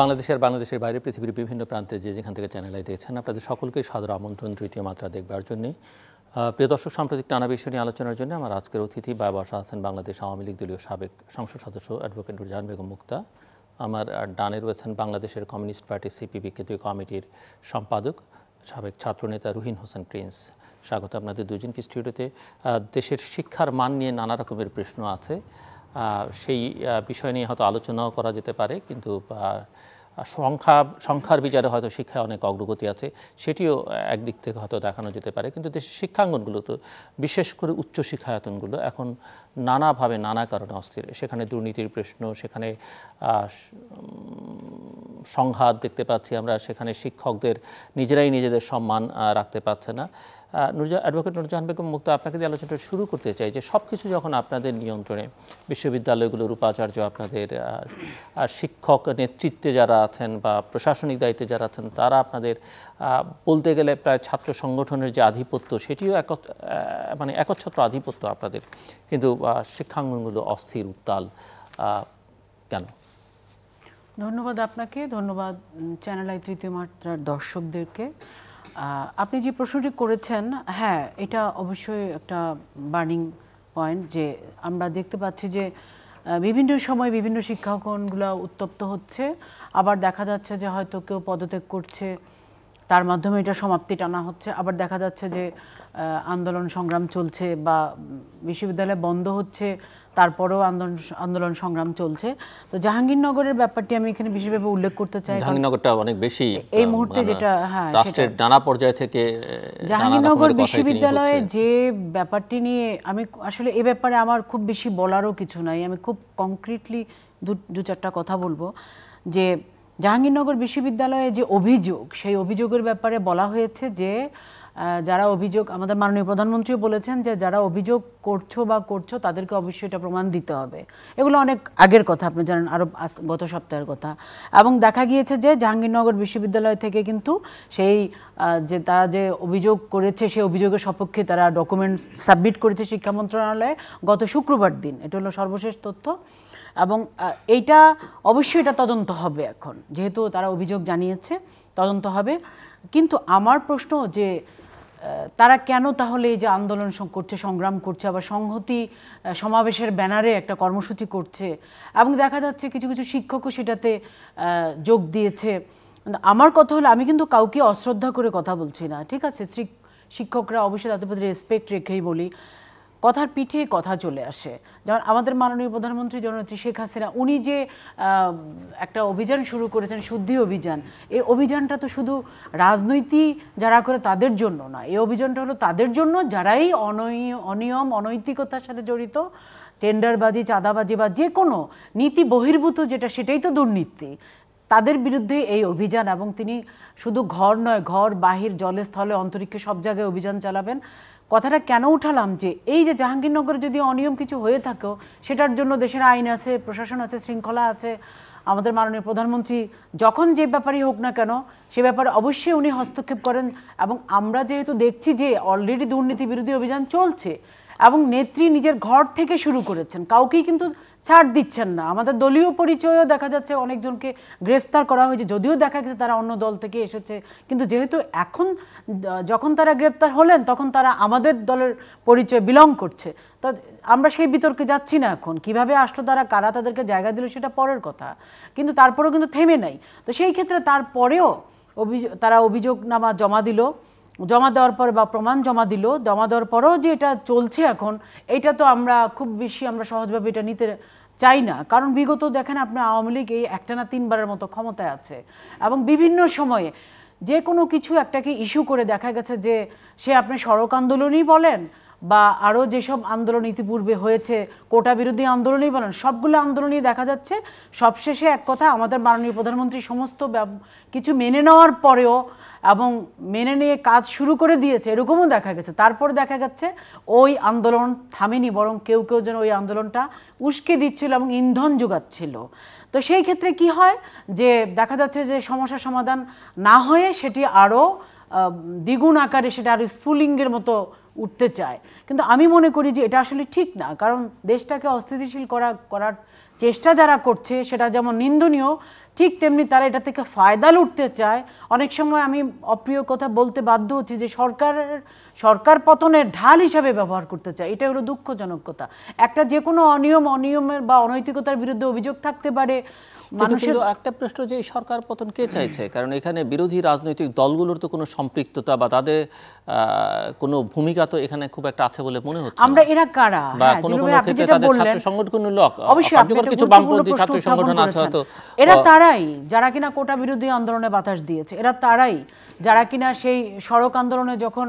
বাংলাদেশের বাংলাদেশের বাইরে পৃথিবীর বিভিন্ন প্রান্তে যে যেখান থেকে চ্যানেল আই দেখছেন আপনাদের সকলকে সাদর আমন্ত্রণ তৃতীয় মাত্রা দেখবার জন্যে প্রিয় দর্শক সাম্প্রতিক নানা বিষয় নিয়ে আলোচনার জন্য আমার আজকের অতিথি বা বসা আছেন বাংলাদেশ আওয়ামী লীগ দলীয় সাবেক সংসদ সদস্য অ্যাডভোকেট রুজান বেগম মুক্তা আমার ডানে রয়েছেন বাংলাদেশের কমিউনিস্ট পার্টি সিপিবি কেন্দ্রীয় কমিটির সম্পাদক সাবেক ছাত্রনেতা রুহিন হোসেন প্রিন্স স্বাগত আপনাদের দুজনকে স্টুডিওতে দেশের শিক্ষার মান নিয়ে নানা রকমের প্রশ্ন আছে সেই বিষয় নিয়ে হয়তো আলোচনাও করা যেতে পারে কিন্তু সংখ্যা সংখ্যার বিচারে হয়তো শিক্ষায় অনেক অগ্রগতি আছে সেটিও একদিক থেকে হয়তো দেখানো যেতে পারে কিন্তু দেশের শিক্ষাঙ্গনগুলো তো বিশেষ করে উচ্চ শিক্ষায়তনগুলো এখন নানাভাবে নানা কারণে অস্থির সেখানে দুর্নীতির প্রশ্ন সেখানে সংঘাত দেখতে পাচ্ছি আমরা সেখানে শিক্ষকদের নিজেরাই নিজেদের সম্মান রাখতে পারছে না নুরজাহ অ্যাডভোকেট নুরজাহান বেগম মুক্ত আপনাকে দিয়ে আলোচনাটা শুরু করতে চাই যে সব কিছু যখন আপনাদের নিয়ন্ত্রণে বিশ্ববিদ্যালয়গুলোর উপাচার্য আপনাদের শিক্ষক নেতৃত্বে যারা আছেন বা প্রশাসনিক দায়িত্বে যারা আছেন তারা আপনাদের বলতে গেলে প্রায় ছাত্র সংগঠনের যে আধিপত্য সেটিও এক মানে একচ্ছত্র আধিপত্য আপনাদের কিন্তু শিক্ষাঙ্গনগুলো অস্থির উত্তাল কেন ধন্যবাদ আপনাকে ধন্যবাদ চ্যানেল আই তৃতীয় মাত্রার দর্শকদেরকে আপনি যে প্রশ্নটি করেছেন হ্যাঁ এটা অবশ্যই একটা বার্নিং পয়েন্ট যে আমরা দেখতে পাচ্ছি যে বিভিন্ন সময় বিভিন্ন শিক্ষাঙ্গনগুলো উত্তপ্ত হচ্ছে আবার দেখা যাচ্ছে যে হয়তো কেউ পদত্যাগ করছে তার মাধ্যমে এটা সমাপ্তি টানা হচ্ছে আবার দেখা যাচ্ছে যে আন্দোলন সংগ্রাম চলছে বা বিশ্ববিদ্যালয় বন্ধ হচ্ছে তারপরেও আন্দোলন আন্দোলন সংগ্রাম চলছে তো জাহাঙ্গীরনগরের ব্যাপারটি আমি এখানে বিশেষভাবে উল্লেখ করতে চাই জাহাঙ্গীরনগরটা অনেক বেশি এই মুহূর্তে মানে যেটা হ্যাঁ রাষ্ট্রের নানা পর্যায় থেকে জাহাঙ্গীরনগর বিশ্ববিদ্যালয়ে যে ব্যাপারটি নিয়ে আমি আসলে এ ব্যাপারে আমার খুব বেশি বলারও কিছু নাই আমি খুব কংক্রিটলি দু চারটা কথা বলবো যে জাহাঙ্গীরনগর বিশ্ববিদ্যালয়ে যে অভিযোগ সেই অভিযোগের ব্যাপারে বলা হয়েছে যে যারা অভিযোগ আমাদের মাননীয় প্রধানমন্ত্রীও বলেছেন যে যারা অভিযোগ করছো বা করছো তাদেরকে অবশ্যই এটা প্রমাণ দিতে হবে এগুলো অনেক আগের কথা আপনি জানেন আরও গত সপ্তাহের কথা এবং দেখা গিয়েছে যে জাহাঙ্গীরনগর বিশ্ববিদ্যালয় থেকে কিন্তু সেই যে তারা যে অভিযোগ করেছে সেই অভিযোগের সপক্ষে তারা ডকুমেন্ট সাবমিট করেছে শিক্ষা মন্ত্রণালয়ে গত শুক্রবার দিন এটা হলো সর্বশেষ তথ্য এবং এইটা অবশ্যই এটা তদন্ত হবে এখন যেহেতু তারা অভিযোগ জানিয়েছে তদন্ত হবে কিন্তু আমার প্রশ্ন যে তারা কেন তাহলে এই যে আন্দোলন করছে সংগ্রাম করছে আবার সংহতি সমাবেশের ব্যানারে একটা কর্মসূচি করছে এবং দেখা যাচ্ছে কিছু কিছু শিক্ষকও সেটাতে যোগ দিয়েছে আমার কথা হলো আমি কিন্তু কাউকে অশ্রদ্ধা করে কথা বলছি না ঠিক আছে শিক্ষকরা অবশ্যই তাদের প্রতি রেসপেক্ট রেখেই বলি কথার পিঠে কথা চলে আসে যেমন আমাদের মাননীয় প্রধানমন্ত্রী জননেত্রী শেখ হাসিনা উনি যে একটা অভিযান শুরু করেছেন শুদ্ধি অভিযান এই অভিযানটা তো শুধু রাজনৈতিক যারা করে তাদের জন্য না এই অভিযানটা হলো তাদের জন্য যারাই অনিয়ম অনৈতিকতার সাথে জড়িত টেন্ডারবাজি চাঁদাবাজি বা যে কোনো নীতি বহির্ভূত যেটা সেটাই তো দুর্নীতি তাদের বিরুদ্ধে এই অভিযান এবং তিনি শুধু ঘর নয় ঘর বাহির জলে স্থলে অন্তরীক্ষে সব জায়গায় অভিযান চালাবেন কথাটা কেন উঠালাম যে এই যে জাহাঙ্গীরনগরে যদি অনিয়ম কিছু হয়ে থাকেও সেটার জন্য দেশের আইন আছে প্রশাসন আছে শৃঙ্খলা আছে আমাদের মাননীয় প্রধানমন্ত্রী যখন যে ব্যাপারই হোক না কেন সে ব্যাপারে অবশ্যই উনি হস্তক্ষেপ করেন এবং আমরা যেহেতু দেখছি যে অলরেডি দুর্নীতি বিরোধী অভিযান চলছে এবং নেত্রী নিজের ঘর থেকে শুরু করেছেন কাউকেই কিন্তু ছাড় দিচ্ছেন না আমাদের দলীয় পরিচয়ও দেখা যাচ্ছে অনেকজনকে গ্রেফতার করা হয়েছে যদিও দেখা গেছে তারা অন্য দল থেকে এসেছে কিন্তু যেহেতু এখন যখন তারা গ্রেপ্তার হলেন তখন তারা আমাদের দলের পরিচয় বিলং করছে তো আমরা সেই বিতর্কে যাচ্ছি না এখন কিভাবে আসলো তারা কারা তাদেরকে জায়গা দিল সেটা পরের কথা কিন্তু তারপরেও কিন্তু থেমে নাই তো সেই ক্ষেত্রে তারপরেও অভিযোগ তারা অভিযোগনামা জমা দিল জমা দেওয়ার পর বা প্রমাণ জমা দিল জমা দেওয়ার পরেও যে এটা চলছে এখন এটা তো আমরা খুব বেশি আমরা সহজভাবে এটা নিতে চাই না কারণ বিগত দেখেন আপনার আওয়ামী লীগ এই একটা না তিনবারের মতো ক্ষমতায় আছে এবং বিভিন্ন সময়ে যে কোনো কিছু একটাকে ইস্যু করে দেখা গেছে যে সে আপনি সড়ক আন্দোলনই বলেন বা আরও যেসব আন্দোলন ইতিপূর্বে হয়েছে কোটা বিরোধী আন্দোলনই বলেন সবগুলো আন্দোলনই দেখা যাচ্ছে সবশেষে এক কথা আমাদের মাননীয় প্রধানমন্ত্রী সমস্ত কিছু মেনে নেওয়ার পরেও এবং মেনে নিয়ে কাজ শুরু করে দিয়েছে এরকমও দেখা গেছে তারপর দেখা গেছে ওই আন্দোলন থামেনি বরং কেউ কেউ যেন ওই আন্দোলনটা উস্কে দিচ্ছিল এবং ইন্ধন যোগাচ্ছিল তো সেই ক্ষেত্রে কি হয় যে দেখা যাচ্ছে যে সমস্যা সমাধান না হয়ে সেটি আরও দ্বিগুণ আকারে সেটা আরও স্ফুলিঙ্গের মতো উঠতে চায় কিন্তু আমি মনে করি যে এটা আসলে ঠিক না কারণ দেশটাকে অস্থিতিশীল করা করার চেষ্টা যারা করছে সেটা যেমন নিন্দনীয় ঠিক তেমনি তারা এটা থেকে ফায়দা লুটতে চায় অনেক সময় আমি অপ্রিয় কথা বলতে বাধ্য হচ্ছি যে সরকারের সরকার পতনের ঢাল হিসাবে ব্যবহার করতে চায় এটা হলো দুঃখজনক কথা একটা যে কোনো অনিয়ম অনিয়মের বা অনৈতিকতার বিরুদ্ধে অভিযোগ থাকতে পারে মানুষের একটা প্রশ্ন যে সরকার পতন কে চাইছে কারণ এখানে বিরোধী রাজনৈতিক দলগুলোর তো কোনো সম্পৃক্ততা বা তাদের কোনো ভূমিকা তো এখানে খুব একটা আছে বলে মনে হচ্ছে আমরা এরা কারা বা হ্যাঁ, কোনো কোনো ক্ষেত্রে তাদের ছাত্র অবশ্যই কিছু বামপন্থী ছাত্র সংগঠন আছে হয়তো এরা তারাই যারা কিনা কোটা বিরোধী আন্দোলনে বাতাস দিয়েছে এরা তারাই যারা কিনা সেই সড়ক আন্দোলনে যখন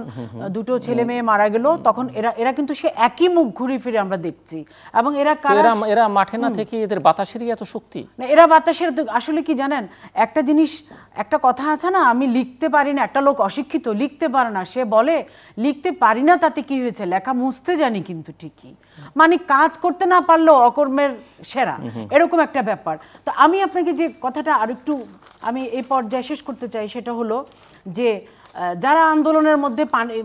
দুটো ছেলে মেয়ে মারা গেল তখন এরা এরা কিন্তু সে একই মুখ ঘুরে ফিরে আমরা দেখছি এবং এরা কারা এরা মাঠে না থেকে এদের বাতাসেরই এত শক্তি না এরা বাতাসের আসলে কি জানেন একটা জিনিস একটা কথা আছে না আমি লিখতে পারি না একটা লোক অশিক্ষিত লিখতে পারে না সে বলে লিখতে পারি না তাতে কি হয়েছে লেখা মুছতে জানি কিন্তু ঠিকই মানে কাজ করতে না পারলেও অকর্মের সেরা এরকম একটা ব্যাপার তো আমি আপনাকে যে কথাটা আর একটু আমি এই পর্যায়ে শেষ করতে চাই সেটা হলো যে যারা আন্দোলনের মধ্যে মানে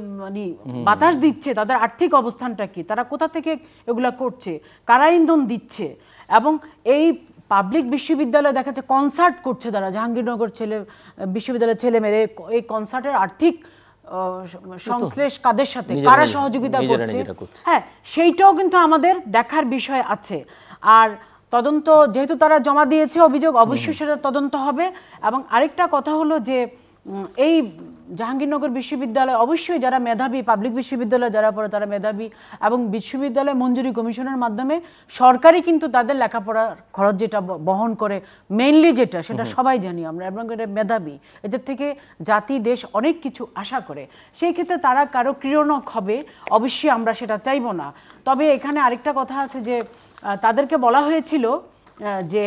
বাতাস দিচ্ছে তাদের আর্থিক অবস্থানটা কি তারা কোথা থেকে এগুলা করছে কারা ইন্ধন দিচ্ছে এবং এই পাবলিক বিশ্ববিদ্যালয় দেখা যাচ্ছে কনসার্ট করছে তারা জাহাঙ্গীরনগর ছেলে বিশ্ববিদ্যালয়ের ছেলে মেয়ে এই কনসার্টের আর্থিক সংশ্লেষ কাদের সাথে কারা সহযোগিতা করছে হ্যাঁ সেইটাও কিন্তু আমাদের দেখার বিষয় আছে আর তদন্ত যেহেতু তারা জমা দিয়েছে অভিযোগ অবশ্যই সেটা তদন্ত হবে এবং আরেকটা কথা হলো যে এই জাহাঙ্গীরনগর বিশ্ববিদ্যালয় অবশ্যই যারা মেধাবী পাবলিক বিশ্ববিদ্যালয় যারা পড়ে তারা মেধাবী এবং বিশ্ববিদ্যালয় মঞ্জুরি কমিশনের মাধ্যমে সরকারই কিন্তু তাদের লেখাপড়ার খরচ যেটা বহন করে মেইনলি যেটা সেটা সবাই জানি আমরা এবং এটা মেধাবী এদের থেকে জাতি দেশ অনেক কিছু আশা করে সেই ক্ষেত্রে তারা কারো ক্রিয়নক হবে অবশ্যই আমরা সেটা চাইব না তবে এখানে আরেকটা কথা আছে যে তাদেরকে বলা হয়েছিল যে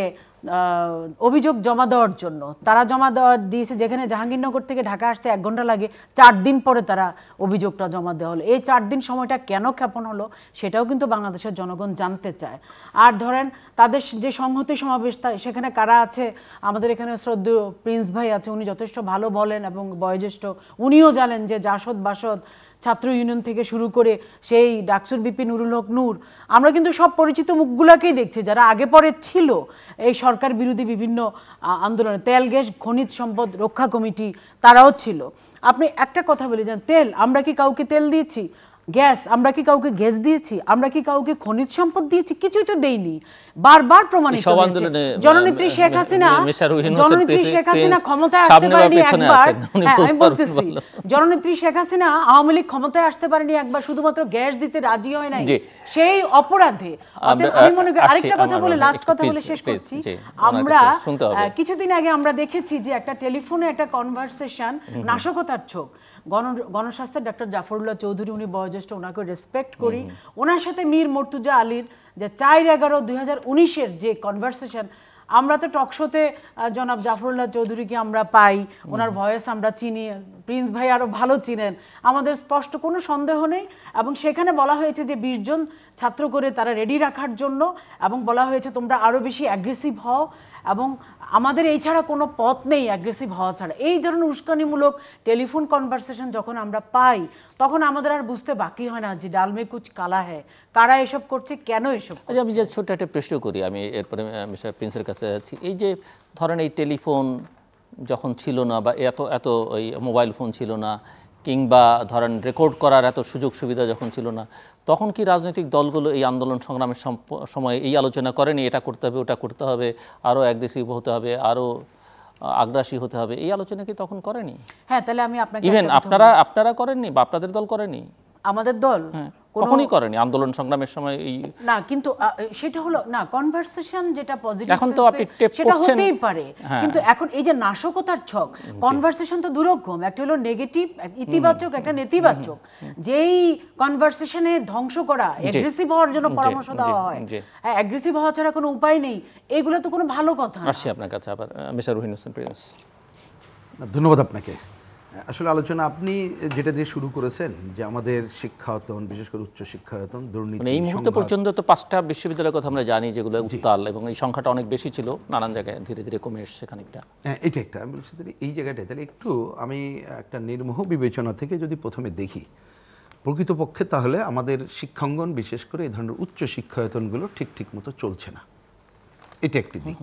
অভিযোগ জমা দেওয়ার জন্য তারা জমা দেওয়া দিয়েছে যেখানে জাহাঙ্গীরনগর থেকে ঢাকা আসতে এক ঘন্টা লাগে চার দিন পরে তারা অভিযোগটা জমা দেওয়া হলো এই চার দিন সময়টা কেন ক্ষেপণ হলো সেটাও কিন্তু বাংলাদেশের জনগণ জানতে চায় আর ধরেন তাদের যে সংহতি সমাবেশ সেখানে কারা আছে আমাদের এখানে শ্রদ্ধেয় প্রিন্স ভাই আছে উনি যথেষ্ট ভালো বলেন এবং বয়োজ্যেষ্ঠ উনিও জানেন যে জাসদ বাসদ ছাত্র ইউনিয়ন থেকে শুরু করে সেই ডাকসুর বিপি নুরুল হক নূর আমরা কিন্তু সব পরিচিত মুখগুলাকেই দেখছি যারা আগে পরে ছিল এই সরকার বিরোধী বিভিন্ন আন্দোলনে তেল গ্যাস খনিজ সম্পদ রক্ষা কমিটি তারাও ছিল আপনি একটা কথা বলে যান তেল আমরা কি কাউকে তেল দিয়েছি গ্যাস আমরা কি কাউকে গ্যাস দিয়েছি আমরা কি কাউকে খনিজ সম্পদ দিয়েছি কিছুই তো দেইনি বারবার প্রমাণিত হয়েছে জননেত্রী শেখ হাসিনা জননেত্রী শেখ হাসিনা ক্ষমতায় আসতে পারেনি একবার হ্যাঁ আমি বলতেছি জননেত্রী শেখ হাসিনা আওয়ামী লীগ ক্ষমতায় আসতে পারেনি একবার শুধুমাত্র গ্যাস দিতে রাজি হয় নাই সেই অপরাধে আমি মনে করি আরেকটা কথা বলে লাস্ট কথা বলে শেষ করছি আমরা কিছুদিন আগে আমরা দেখেছি যে একটা টেলিফোনে একটা কনভারসেশন নাশকতার ছোক গণ গণস্বাস্থ্যের ডাক্তার জাফরুল্লাহ চৌধুরী উনি বয়োজ্যেষ্ঠ ওনাকে রেসপেক্ট করি ওনার সাথে মীর মর্তুজা আলীর যে চার এগারো দুই হাজার উনিশের যে কনভারসেশন আমরা তো টকশোতে জনাব জাফরুল্লাহ চৌধুরীকে আমরা পাই ওনার ভয়েস আমরা চিনি প্রিন্স ভাই আরও ভালো চিনেন আমাদের স্পষ্ট কোনো সন্দেহ নেই এবং সেখানে বলা হয়েছে যে বিশজন ছাত্র করে তারা রেডি রাখার জন্য এবং বলা হয়েছে তোমরা আরও বেশি অ্যাগ্রেসিভ হও এবং আমাদের এই ছাড়া কোনো পথ নেই অ্যাগ্রেসিভ হওয়া ছাড়া এই ধরনের উস্কানিমূলক টেলিফোন কনভারসেশন যখন আমরা পাই তখন আমাদের আর বুঝতে বাকি হয় না যে ডালমে কুচ কালা হ্যাঁ কারা এসব করছে কেন এসব আচ্ছা, আমি যে ছোট্ট একটা প্রশ্ন করি আমি এরপরে আমি প্রিন্সের কাছে যাচ্ছি এই যে ধরেন এই টেলিফোন যখন ছিল না বা এত এত ওই মোবাইল ফোন ছিল না কিংবা ধরেন রেকর্ড করার এত সুযোগ সুবিধা যখন ছিল না তখন কি রাজনৈতিক দলগুলো এই আন্দোলন সংগ্রামের সময় এই আলোচনা করেনি এটা করতে হবে ওটা করতে হবে আরও অ্যাগ্রেসিভ হতে হবে আরও আগ্রাসী হতে হবে এই আলোচনা কি তখন করেনি হ্যাঁ তাহলে আমি আপনাকে ইভেন আপনারা আপনারা করেননি বা আপনাদের দল করেনি আমাদের দল হ্যাঁ। করেনি আন্দোলন সংগ্রামের সময় এই না কিন্তু সেটা হলো না কনভারসেশন যেটা পজিটিভ এখন তো আপনি টেপ সেটা হতেই পারে হ্যাঁ। কিন্তু এখন এই যে নাশকতার ছক কনভারসেশন তো দুরকম একটা হলো নেগেটিভ ইতিবাচক একটা নেতিবাচক যেই কনভারসেশনে ধ্বংস করা অ্যাগ্রেসিভ হওয়ার জন্য পরামর্শ দেওয়া হয় অ্যাগ্রেসিভ হওয়া ছাড়া কোনো উপায় নেই এগুলো তো কোনো ভালো কথা আসি আপনার কাছে আবার রুহিন হোসেন প্রিন্স ধন্যবাদ আপনাকে আসলে আলোচনা আপনি যেটা দিয়ে শুরু করেছেন যে আমাদের শিক্ষায়তন বিশেষ করে উচ্চ শিক্ষায়তন দুর্নীতি মানে এই মুহূর্তে পর্যন্ত তো পাঁচটা বিশ্ববিদ্যালয়ের কথা আমরা জানি যেগুলো উত্তাল এবং এই সংখ্যাটা অনেক বেশি ছিল নানান জায়গায় ধীরে ধীরে কমে এসছে খানিকটা হ্যাঁ এটা একটা আমি বলছি এই জায়গাটায় তাহলে একটু আমি একটা নির্মোহ বিবেচনা থেকে যদি প্রথমে দেখি প্রকৃতপক্ষে তাহলে আমাদের শিক্ষাঙ্গন বিশেষ করে এই ধরনের উচ্চ শিক্ষায়তনগুলো ঠিক ঠিক মতো চলছে না এটা একটি দিক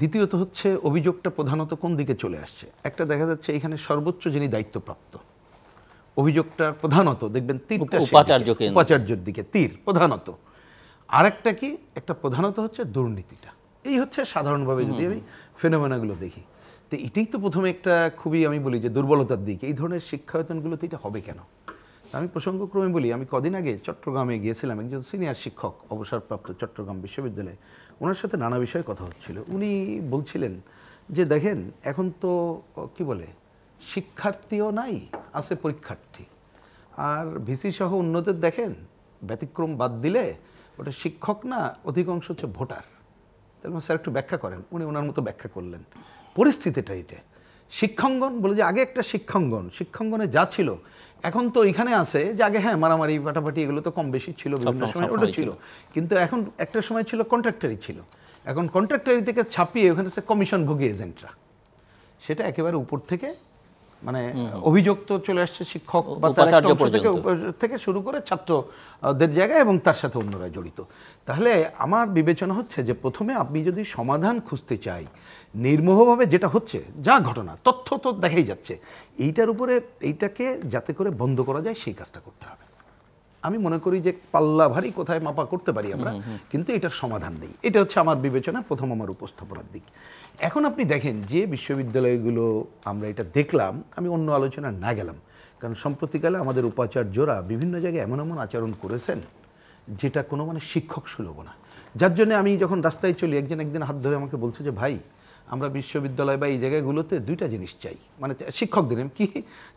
দ্বিতীয়ত হচ্ছে অভিযোগটা প্রধানত কোন দিকে চলে আসছে একটা দেখা যাচ্ছে এখানে সর্বোচ্চ যিনি দায়িত্বপ্রাপ্ত অভিযোগটা প্রধানত দেখবেন তীরটা উপাচার্যকে উপাচার্যের দিকে তীর প্রধানত আর একটা কি একটা প্রধানত হচ্ছে দুর্নীতিটা এই হচ্ছে সাধারণভাবে যদি আমি ফেনোমেনাগুলো দেখি তো এটাই তো প্রথমে একটা খুবই আমি বলি যে দুর্বলতার দিক এই ধরনের শিক্ষায়তনগুলোতে এটা হবে কেন আমি প্রসঙ্গক্রমে বলি আমি কদিন আগে চট্টগ্রামে গিয়েছিলাম একজন সিনিয়র শিক্ষক অবসরপ্রাপ্ত চট্টগ্রাম বিশ্ববিদ্যালয়ে ওনার সাথে নানা বিষয়ে কথা হচ্ছিল উনি বলছিলেন যে দেখেন এখন তো কি বলে শিক্ষার্থীও নাই আছে পরীক্ষার্থী আর ভিসি সহ অন্যদের দেখেন ব্যতিক্রম বাদ দিলে ওটা শিক্ষক না অধিকাংশ হচ্ছে ভোটার তাহলে মানে স্যার একটু ব্যাখ্যা করেন উনি ওনার মতো ব্যাখ্যা করলেন পরিস্থিতিটা এটা শিক্ষাঙ্গন বলে যে আগে একটা শিক্ষাঙ্গন শিক্ষাঙ্গনে যা ছিল এখন তো এখানে আছে যে আগে হ্যাঁ মারামারি পাটাপাটি এগুলো তো কম বেশি ছিল বিভিন্ন সময় ওটা ছিল কিন্তু এখন একটা সময় ছিল কন্ট্রাক্টারি ছিল এখন কন্ট্রাক্টারি থেকে ছাপিয়ে ওখানে সে কমিশন ভোগী এজেন্টরা সেটা একেবারে উপর থেকে মানে অভিযোগ তো চলে আসছে শিক্ষক বা তার থেকে থেকে শুরু করে ছাত্রদের জায়গায় এবং তার সাথে অন্যরা জড়িত তাহলে আমার বিবেচনা হচ্ছে যে প্রথমে আপনি যদি সমাধান খুঁজতে চাই নির্মোহভাবে যেটা হচ্ছে যা ঘটনা তথ্য তো দেখাই যাচ্ছে এইটার উপরে এইটাকে যাতে করে বন্ধ করা যায় সেই কাজটা করতে হবে আমি মনে করি যে পাল্লা ভারী কোথায় মাপা করতে পারি আমরা কিন্তু এটার সমাধান নেই এটা হচ্ছে আমার বিবেচনা প্রথম আমার উপস্থাপনার দিক এখন আপনি দেখেন যে বিশ্ববিদ্যালয়গুলো আমরা এটা দেখলাম আমি অন্য আলোচনা না গেলাম কারণ সম্প্রতিকালে আমাদের উপাচার্যরা বিভিন্ন জায়গায় এমন এমন আচরণ করেছেন যেটা কোনো মানে শিক্ষক সুলভ না যার জন্য আমি যখন রাস্তায় চলি একজন একদিন হাত ধরে আমাকে বলছে যে ভাই আমরা বিশ্ববিদ্যালয় বা এই জায়গাগুলোতে দুইটা জিনিস চাই মানে শিক্ষক দিলেন কি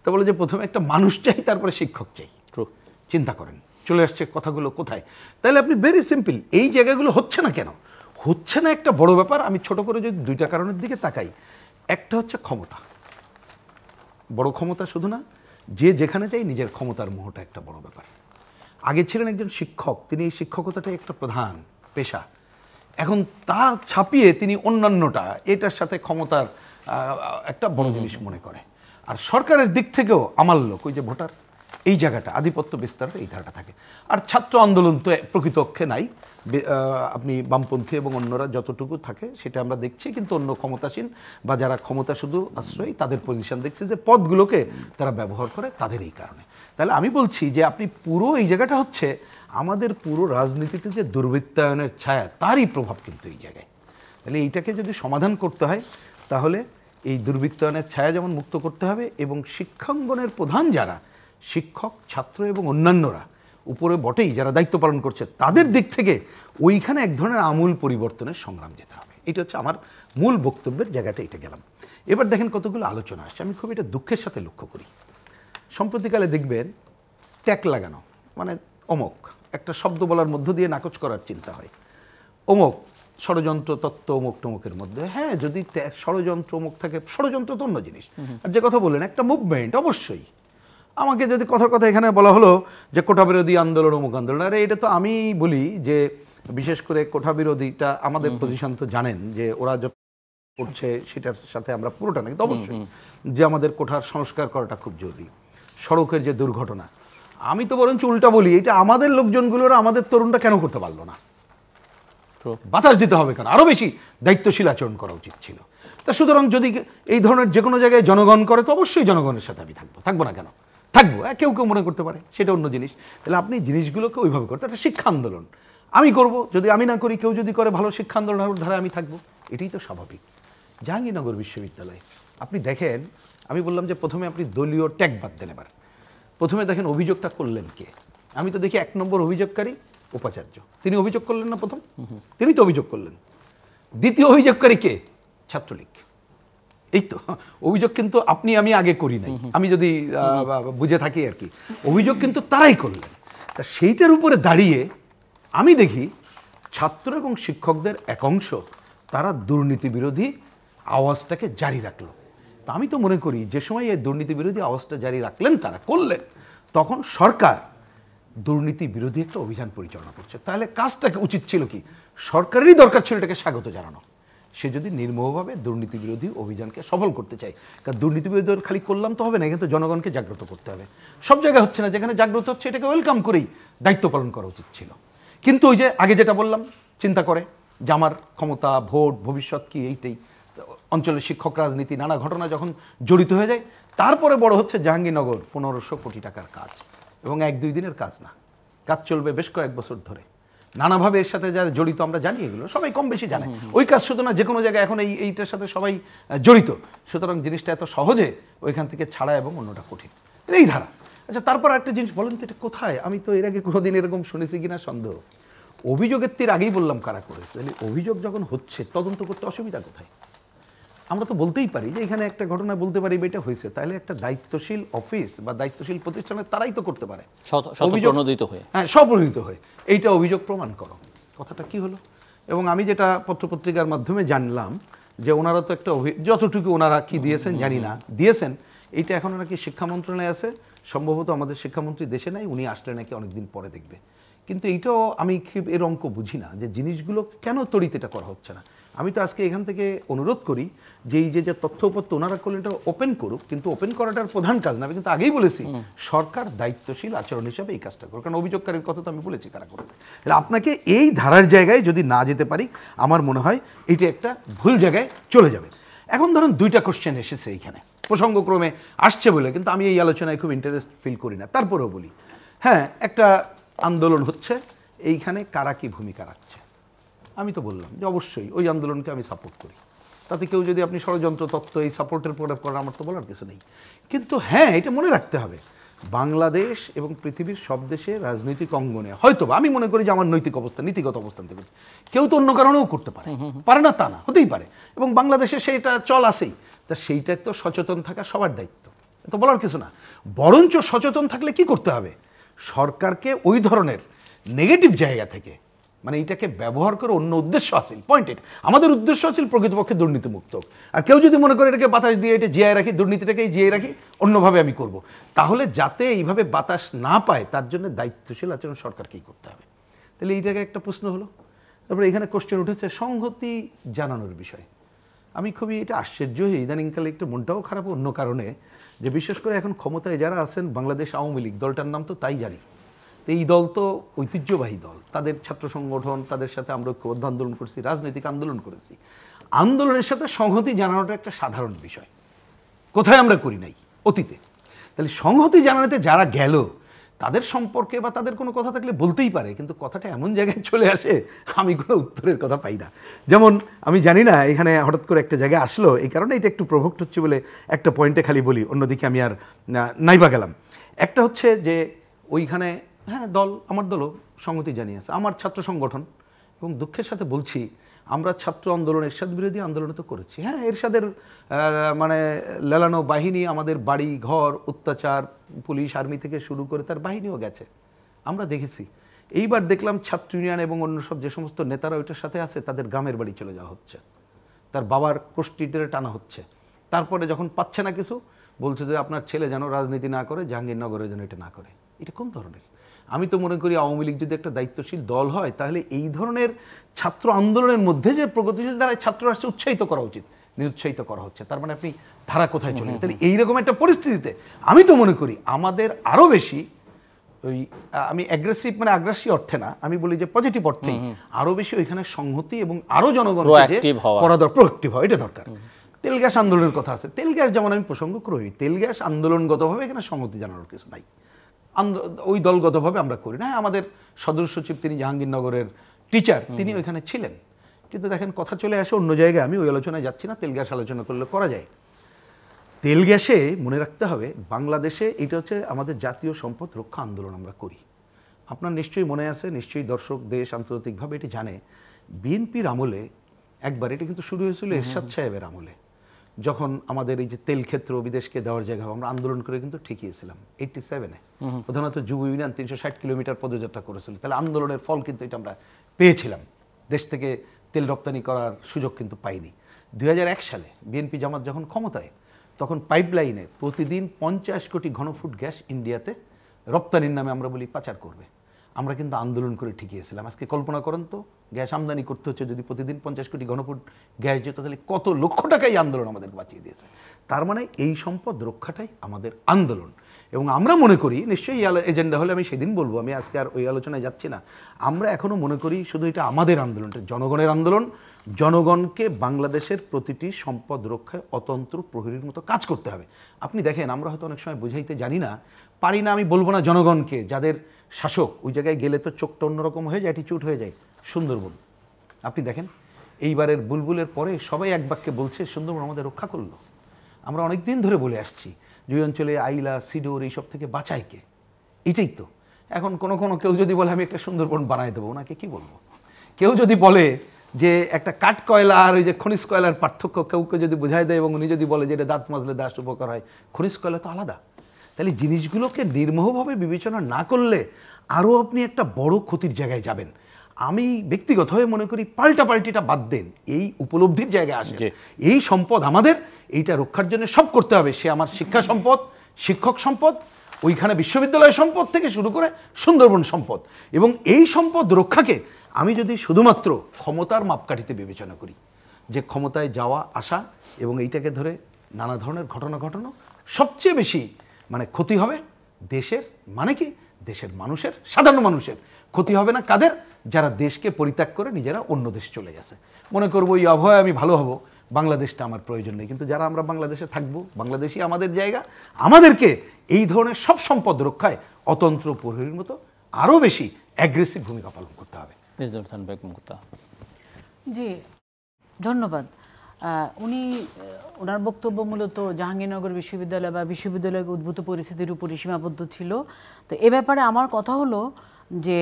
তা বলে যে প্রথমে একটা মানুষ চাই তারপরে শিক্ষক চাই ট্রু চিন্তা করেন চলে আসছে কথাগুলো কোথায় তাহলে আপনি ভেরি সিম্পল এই জায়গাগুলো হচ্ছে না কেন হচ্ছে না একটা বড় ব্যাপার আমি ছোট করে যদি দুইটা কারণের দিকে তাকাই একটা হচ্ছে ক্ষমতা বড় ক্ষমতা শুধু না যে যেখানে যাই নিজের ক্ষমতার মোহটা একটা বড় ব্যাপার আগে ছিলেন একজন শিক্ষক তিনি এই শিক্ষকতাটাই একটা প্রধান পেশা এখন তা ছাপিয়ে তিনি অন্যান্যটা এটার সাথে ক্ষমতার একটা বড় জিনিস মনে করে আর সরকারের দিক থেকেও আমার লোক ওই যে ভোটার এই জায়গাটা আধিপত্য বিস্তারের এই ধারাটা থাকে আর ছাত্র আন্দোলন তো প্রকৃতপক্ষে নাই আপনি বামপন্থী এবং অন্যরা যতটুকু থাকে সেটা আমরা দেখছি কিন্তু অন্য ক্ষমতাসীন বা যারা ক্ষমতা শুধু আশ্রয়ী তাদের পজিশন দেখছে যে পদগুলোকে তারা ব্যবহার করে তাদের এই কারণে তাহলে আমি বলছি যে আপনি পুরো এই জায়গাটা হচ্ছে আমাদের পুরো রাজনীতিতে যে দুর্বৃত্তায়নের ছায়া তারই প্রভাব কিন্তু এই জায়গায় তাহলে এইটাকে যদি সমাধান করতে হয় তাহলে এই দুর্বৃত্তায়নের ছায়া যেমন মুক্ত করতে হবে এবং শিক্ষাঙ্গনের প্রধান যারা শিক্ষক ছাত্র এবং অন্যান্যরা উপরে বটেই যারা দায়িত্ব পালন করছে তাদের দিক থেকে ওইখানে এক ধরনের আমূল পরিবর্তনের সংগ্রাম যেতে হবে এটা হচ্ছে আমার মূল বক্তব্যের জায়গাটা এটা গেলাম এবার দেখেন কতগুলো আলোচনা আসছে আমি খুব এটা দুঃখের সাথে লক্ষ্য করি সম্প্রতিকালে দেখবেন ট্যাক লাগানো মানে অমক একটা শব্দ বলার মধ্য দিয়ে নাকচ করার চিন্তা হয় অমুক ষড়যন্ত্র তত্ত্ব অমুক টমুকের মধ্যে হ্যাঁ যদি ষড়যন্ত্র অমুক থাকে ষড়যন্ত্র তো অন্য জিনিস আর যে কথা বললেন একটা মুভমেন্ট অবশ্যই আমাকে যদি কথার কথা এখানে বলা হলো যে কোঠা বিরোধী আন্দোলন অমুক আন্দোলন আরে এটা তো আমি বলি যে বিশেষ করে কোঠা বিরোধীটা আমাদের পজিশন তো জানেন যে ওরা যত করছে সেটার সাথে আমরা পুরোটা নাকি অবশ্যই যে আমাদের কোঠার সংস্কার করাটা খুব জরুরি সড়কের যে দুর্ঘটনা আমি তো বরঞ্চ উল্টা বলি এটা আমাদের লোকজনগুলোর আমাদের তরুণরা কেন করতে পারলো না বাতাস দিতে হবে কারণ আরও বেশি দায়িত্বশীল আচরণ করা উচিত ছিল তা সুতরাং যদি এই ধরনের যে কোনো জায়গায় জনগণ করে তো অবশ্যই জনগণের সাথে আমি থাকবো থাকবো না কেন থাকবো কেউ কেউ মনে করতে পারে সেটা অন্য জিনিস তাহলে আপনি জিনিসগুলোকে ওইভাবে করতে একটা শিক্ষা আন্দোলন আমি করব যদি আমি না করি কেউ যদি করে ভালো শিক্ষা আন্দোলনের ধারা আমি থাকবো এটাই তো স্বাভাবিক জাহাঙ্গীরনগর বিশ্ববিদ্যালয় আপনি দেখেন আমি বললাম যে প্রথমে আপনি দলীয় ট্যাগ বাদ দেন এবার প্রথমে দেখেন অভিযোগটা করলেন কে আমি তো দেখি এক নম্বর অভিযোগকারী উপাচার্য তিনি অভিযোগ করলেন না প্রথম তিনি তো অভিযোগ করলেন দ্বিতীয় অভিযোগকারী কে ছাত্রলীগ এই তো অভিযোগ কিন্তু আপনি আমি আগে করি নাই আমি যদি বুঝে থাকি আর কি অভিযোগ কিন্তু তারাই করলেন তা সেইটার উপরে দাঁড়িয়ে আমি দেখি ছাত্র এবং শিক্ষকদের এক অংশ তারা দুর্নীতি বিরোধী আওয়াজটাকে জারি রাখলো তা আমি তো মনে করি যে সময় এই দুর্নীতি বিরোধী অবস্থা জারি রাখলেন তারা করলেন তখন সরকার দুর্নীতি বিরোধী একটা অভিযান পরিচালনা করছে তাহলে কাজটাকে উচিত ছিল কি সরকারেরই দরকার ছিল এটাকে স্বাগত জানানো সে যদি নির্মোহভাবে দুর্নীতি বিরোধী অভিযানকে সফল করতে চায় কারণ দুর্নীতি বিরোধী খালি করলাম তো হবে না কিন্তু জনগণকে জাগ্রত করতে হবে সব জায়গায় হচ্ছে না যেখানে জাগ্রত হচ্ছে এটাকে ওয়েলকাম করেই দায়িত্ব পালন করা উচিত ছিল কিন্তু ওই যে আগে যেটা বললাম চিন্তা করে যে আমার ক্ষমতা ভোট ভবিষ্যৎ কি এইটাই অঞ্চলের শিক্ষক রাজনীতি নানা ঘটনা যখন জড়িত হয়ে যায় তারপরে বড় হচ্ছে জাহাঙ্গীরনগর পনেরোশো কোটি টাকার কাজ এবং এক দুই দিনের কাজ না কাজ চলবে বেশ কয়েক বছর ধরে নানাভাবে এর সাথে যারা জড়িত আমরা জানি এগুলো সবাই কম বেশি জানে ওই কাজ শুধু না যে কোনো জায়গায় এখন এই এইটার সাথে সবাই জড়িত সুতরাং জিনিসটা এত সহজে ওইখান থেকে ছাড়া এবং অন্যটা কঠিন এই ধারা আচ্ছা তারপর একটা জিনিস বলেন তো এটা কোথায় আমি তো এর আগে কোনোদিন এরকম শুনেছি কিনা সন্দেহ অভিযোগের তীর আগেই বললাম কারা করেছে তাহলে অভিযোগ যখন হচ্ছে তদন্ত করতে অসুবিধা কোথায় আমরা তো বলতেই পারি যে এখানে একটা ঘটনা বলতে পারি এটা হয়েছে তাহলে একটা দায়িত্বশীল অফিস বা দায়িত্বশীল প্রতিষ্ঠানে তারাই তো করতে পারে অভিযোগিত হ্যাঁ হয়ে এইটা অভিযোগ প্রমাণ করো কথাটা কি হলো এবং আমি যেটা পত্রপত্রিকার মাধ্যমে জানলাম যে ওনারা তো একটা যতটুকু ওনারা কি দিয়েছেন জানি না দিয়েছেন এইটা এখন নাকি শিক্ষা মন্ত্রণালয়ে আছে সম্ভবত আমাদের শিক্ষামন্ত্রী দেশে নাই উনি আসলে নাকি অনেকদিন পরে দেখবে কিন্তু এইটাও আমি খুব এর অঙ্ক বুঝি না যে জিনিসগুলো কেন তড়িতে এটা করা হচ্ছে না আমি তো আজকে এখান থেকে অনুরোধ করি যে এই যে যে তথ্য তো ওনারা করলেন এটা ওপেন করুক কিন্তু ওপেন করাটার প্রধান কাজ না আমি কিন্তু আগেই বলেছি সরকার দায়িত্বশীল আচরণ হিসাবে এই কাজটা করুক কারণ অভিযোগকারীর কথা তো আমি বলেছি কারা করবে আপনাকে এই ধারার জায়গায় যদি না যেতে পারি আমার মনে হয় এটি একটা ভুল জায়গায় চলে যাবে এখন ধরুন দুইটা কোশ্চেন এসেছে এইখানে প্রসঙ্গক্রমে আসছে বলে কিন্তু আমি এই আলোচনায় খুব ইন্টারেস্ট ফিল করি না তারপরেও বলি হ্যাঁ একটা আন্দোলন হচ্ছে এইখানে কারা কি ভূমিকা রাখছে আমি তো বললাম যে অবশ্যই ওই আন্দোলনকে আমি সাপোর্ট করি তাতে কেউ যদি আপনি ষড়যন্ত্র তত্ত্ব এই সাপোর্টের প্রোডাক্ট করেন আমার তো বলার কিছু নেই কিন্তু হ্যাঁ এটা মনে রাখতে হবে বাংলাদেশ এবং পৃথিবীর সব দেশে রাজনৈতিক অঙ্গনে হয়তো আমি মনে করি যে আমার নৈতিক অবস্থা নীতিগত অবস্থান থেকে কেউ তো অন্য কারণেও করতে পারে পারে না তা না হতেই পারে এবং বাংলাদেশে সেটা চল আসেই তা সেইটা তো সচেতন থাকা সবার দায়িত্ব তো বলার কিছু না বরঞ্চ সচেতন থাকলে কি করতে হবে সরকারকে ওই ধরনের নেগেটিভ জায়গা থেকে মানে এটাকে ব্যবহার করে অন্য উদ্দেশ্য আসিল পয়েন্ট আমাদের উদ্দেশ্য আসিল প্রকৃতপক্ষে দুর্নীতিমুক্ত আর কেউ যদি মনে করে এটাকে বাতাস দিয়ে এটা জিয়ায় রাখি দুর্নীতিটাকেই জিয়াই রাখি অন্যভাবে আমি করব। তাহলে যাতে এইভাবে বাতাস না পায় তার জন্য দায়িত্বশীল আচরণ সরকারকেই করতে হবে তাহলে এইটাকে একটা প্রশ্ন হলো তারপরে এখানে কোশ্চেন উঠেছে সংহতি জানানোর বিষয় আমি খুবই এটা আশ্চর্য হই ইদানিংকালে একটু মনটাও খারাপ অন্য কারণে যে বিশেষ করে এখন ক্ষমতায় যারা আছেন বাংলাদেশ আওয়ামী লীগ দলটার নাম তো তাই জানি এই দল তো ঐতিহ্যবাহী দল তাদের ছাত্র সংগঠন তাদের সাথে আমরা ঐক্যবদ্ধ আন্দোলন করেছি রাজনৈতিক আন্দোলন করেছি আন্দোলনের সাথে সংহতি জানানোটা একটা সাধারণ বিষয় কোথায় আমরা করি নাই অতীতে তাহলে সংহতি জানানোতে যারা গেল তাদের সম্পর্কে বা তাদের কোনো কথা থাকলে বলতেই পারে কিন্তু কথাটা এমন জায়গায় চলে আসে আমি কোনো উত্তরের কথা পাই না যেমন আমি জানি না এখানে হঠাৎ করে একটা জায়গায় আসলো এই কারণে এটা একটু প্রভোক্ট হচ্ছে বলে একটা পয়েন্টে খালি বলি অন্যদিকে আমি আর নাইবা গেলাম একটা হচ্ছে যে ওইখানে হ্যাঁ দল আমার দলও জানিয়ে আছে আমার ছাত্র সংগঠন এবং দুঃখের সাথে বলছি আমরা ছাত্র আন্দোলন এরশাদ বিরোধী আন্দোলন তো করেছি হ্যাঁ এরশাদের মানে লেলানো বাহিনী আমাদের বাড়ি ঘর অত্যাচার পুলিশ আর্মি থেকে শুরু করে তার বাহিনীও গেছে আমরা দেখেছি এইবার দেখলাম ছাত্র ইউনিয়ন এবং অন্য সব যে সমস্ত নেতারা ওইটার সাথে আছে তাদের গ্রামের বাড়ি চলে যাওয়া হচ্ছে তার বাবার কোষ্ঠীতে টানা হচ্ছে তারপরে যখন পাচ্ছে না কিছু বলছে যে আপনার ছেলে যেন রাজনীতি না করে জাহাঙ্গীরনগরে যেন এটা না করে এটা কোন ধরনের আমি তো মনে করি আওয়ামী লীগ যদি একটা দায়িত্বশীল দল হয় তাহলে এই ধরনের ছাত্র আন্দোলনের মধ্যে যে প্রগতিশীল তারা ছাত্র আসছে উৎসাহিত করা উচিত নিরুৎসাহিত করা হচ্ছে তার মানে আপনি ধারা কোথায় চলে তাহলে এইরকম একটা পরিস্থিতিতে আমি তো মনে করি আমাদের আরও বেশি ওই আমি অ্যাগ্রেসিভ মানে আগ্রাসী অর্থে না আমি বলি যে পজিটিভ অর্থেই আরও বেশি ওইখানে সংহতি এবং আরও জনগণ করা দরকার প্রোয়েক্টিভ হয় এটা দরকার তেল গ্যাস আন্দোলনের কথা আছে তেল গ্যাস যেমন আমি প্রসঙ্গ করি তেল গ্যাস আন্দোলনগতভাবে এখানে সংহতি জানানোর কিছু নাই ওই দলগতভাবে আমরা করি না আমাদের সদর সচিব তিনি জাহাঙ্গীরনগরের টিচার তিনি ওইখানে ছিলেন কিন্তু দেখেন কথা চলে আসে অন্য জায়গায় আমি ওই আলোচনায় যাচ্ছি না তেল গ্যাস আলোচনা করলে করা যায় তেল গ্যাসে মনে রাখতে হবে বাংলাদেশে এটা হচ্ছে আমাদের জাতীয় সম্পদ রক্ষা আন্দোলন আমরা করি আপনার নিশ্চয়ই মনে আছে নিশ্চয়ই দর্শক দেশ আন্তর্জাতিকভাবে এটি জানে বিএনপির আমলে একবার এটা কিন্তু শুরু হয়েছিল এরশাদ সাহেবের আমলে যখন আমাদের এই যে তেল ক্ষেত্র বিদেশকে দেওয়ার জায়গা আমরা আন্দোলন করে কিন্তু ঠিকিয়েছিলাম এইটটি সেভেনে প্রধানত যুব ইউনিয়ন তিনশো ষাট কিলোমিটার পদযাত্রা করেছিল তাহলে আন্দোলনের ফল কিন্তু এটা আমরা পেয়েছিলাম দেশ থেকে তেল রপ্তানি করার সুযোগ কিন্তু পাইনি দুই সালে বিএনপি জামাত যখন ক্ষমতায় তখন পাইপলাইনে প্রতিদিন পঞ্চাশ কোটি ঘনফুট গ্যাস ইন্ডিয়াতে রপ্তানির নামে আমরা বলি পাচার করবে আমরা কিন্তু আন্দোলন করে ঠিকিয়েছিলাম আজকে কল্পনা করেন তো গ্যাস আমদানি করতে হচ্ছে যদি প্রতিদিন পঞ্চাশ কোটি ঘনফুট গ্যাস যেত তাহলে কত লক্ষ টাকাই আন্দোলন আমাদেরকে বাঁচিয়ে দিয়েছে তার মানে এই সম্পদ রক্ষাটাই আমাদের আন্দোলন এবং আমরা মনে করি নিশ্চয়ই এই এজেন্ডা হলে আমি সেদিন বলবো আমি আজকে আর ওই আলোচনায় যাচ্ছি না আমরা এখনও মনে করি শুধু এটা আমাদের আন্দোলন এটা জনগণের আন্দোলন জনগণকে বাংলাদেশের প্রতিটি সম্পদ রক্ষায় অতন্ত্র প্রহরীর মতো কাজ করতে হবে আপনি দেখেন আমরা হয়তো অনেক সময় বুঝাইতে জানি না পারি না আমি বলবো না জনগণকে যাদের শাসক ওই জায়গায় গেলে তো চোখটা অন্যরকম হয়ে যায় অ্যাটিচিউড হয়ে যায় সুন্দরবন আপনি দেখেন এইবারের বুলবুলের পরে সবাই এক বাক্যে বলছে সুন্দরবন আমাদের রক্ষা করলো আমরা অনেক দিন ধরে বলে আসছি দুই অঞ্চলে আইলা সিডোর এইসব থেকে বাঁচায় কে এটাই তো এখন কোনো কোনো কেউ যদি বলে আমি একটা সুন্দরবন বানায় দেবো ওনাকে কী বলবো কেউ যদি বলে যে একটা কাঠ কয়লা আর ওই যে খনিজ কয়লার পার্থক্য কেউ কেউ যদি বোঝায় দেয় এবং উনি যদি বলে যে এটা দাঁত মাজলে দাস উপকার হয় খনিজ কয়লা তো আলাদা তাহলে জিনিসগুলোকে নির্মোহভাবে বিবেচনা না করলে আরও আপনি একটা বড় ক্ষতির জায়গায় যাবেন আমি ব্যক্তিগতভাবে মনে করি পাল্টা পাল্টিটা বাদ দেন এই উপলব্ধির জায়গায় আসে এই সম্পদ আমাদের এইটা রক্ষার জন্য সব করতে হবে সে আমার শিক্ষা সম্পদ শিক্ষক সম্পদ ওইখানে বিশ্ববিদ্যালয় সম্পদ থেকে শুরু করে সুন্দরবন সম্পদ এবং এই সম্পদ রক্ষাকে আমি যদি শুধুমাত্র ক্ষমতার মাপকাঠিতে বিবেচনা করি যে ক্ষমতায় যাওয়া আসা এবং এইটাকে ধরে নানা ধরনের ঘটনা ঘটানো সবচেয়ে বেশি মানে ক্ষতি হবে দেশের মানে কি দেশের মানুষের সাধারণ মানুষের ক্ষতি হবে না কাদের যারা দেশকে পরিত্যাগ করে নিজেরা অন্য দেশ চলে গেছে মনে করবো এই অভয় আমি ভালো হব বাংলাদেশটা আমার প্রয়োজন নেই কিন্তু যারা আমরা বাংলাদেশে থাকবো বাংলাদেশই আমাদের জায়গা আমাদেরকে এই ধরনের সব সম্পদ রক্ষায় অতন্ত্র প্রহরীর মতো আরও বেশি অ্যাগ্রেসিভ ভূমিকা পালন করতে হবে জি ধন্যবাদ উনি ওনার বক্তব্য মূলত জাহাঙ্গীরনগর বিশ্ববিদ্যালয় বা বিশ্ববিদ্যালয়ের উদ্ভূত পরিস্থিতির উপরই সীমাবদ্ধ ছিল তো এ ব্যাপারে আমার কথা হলো যে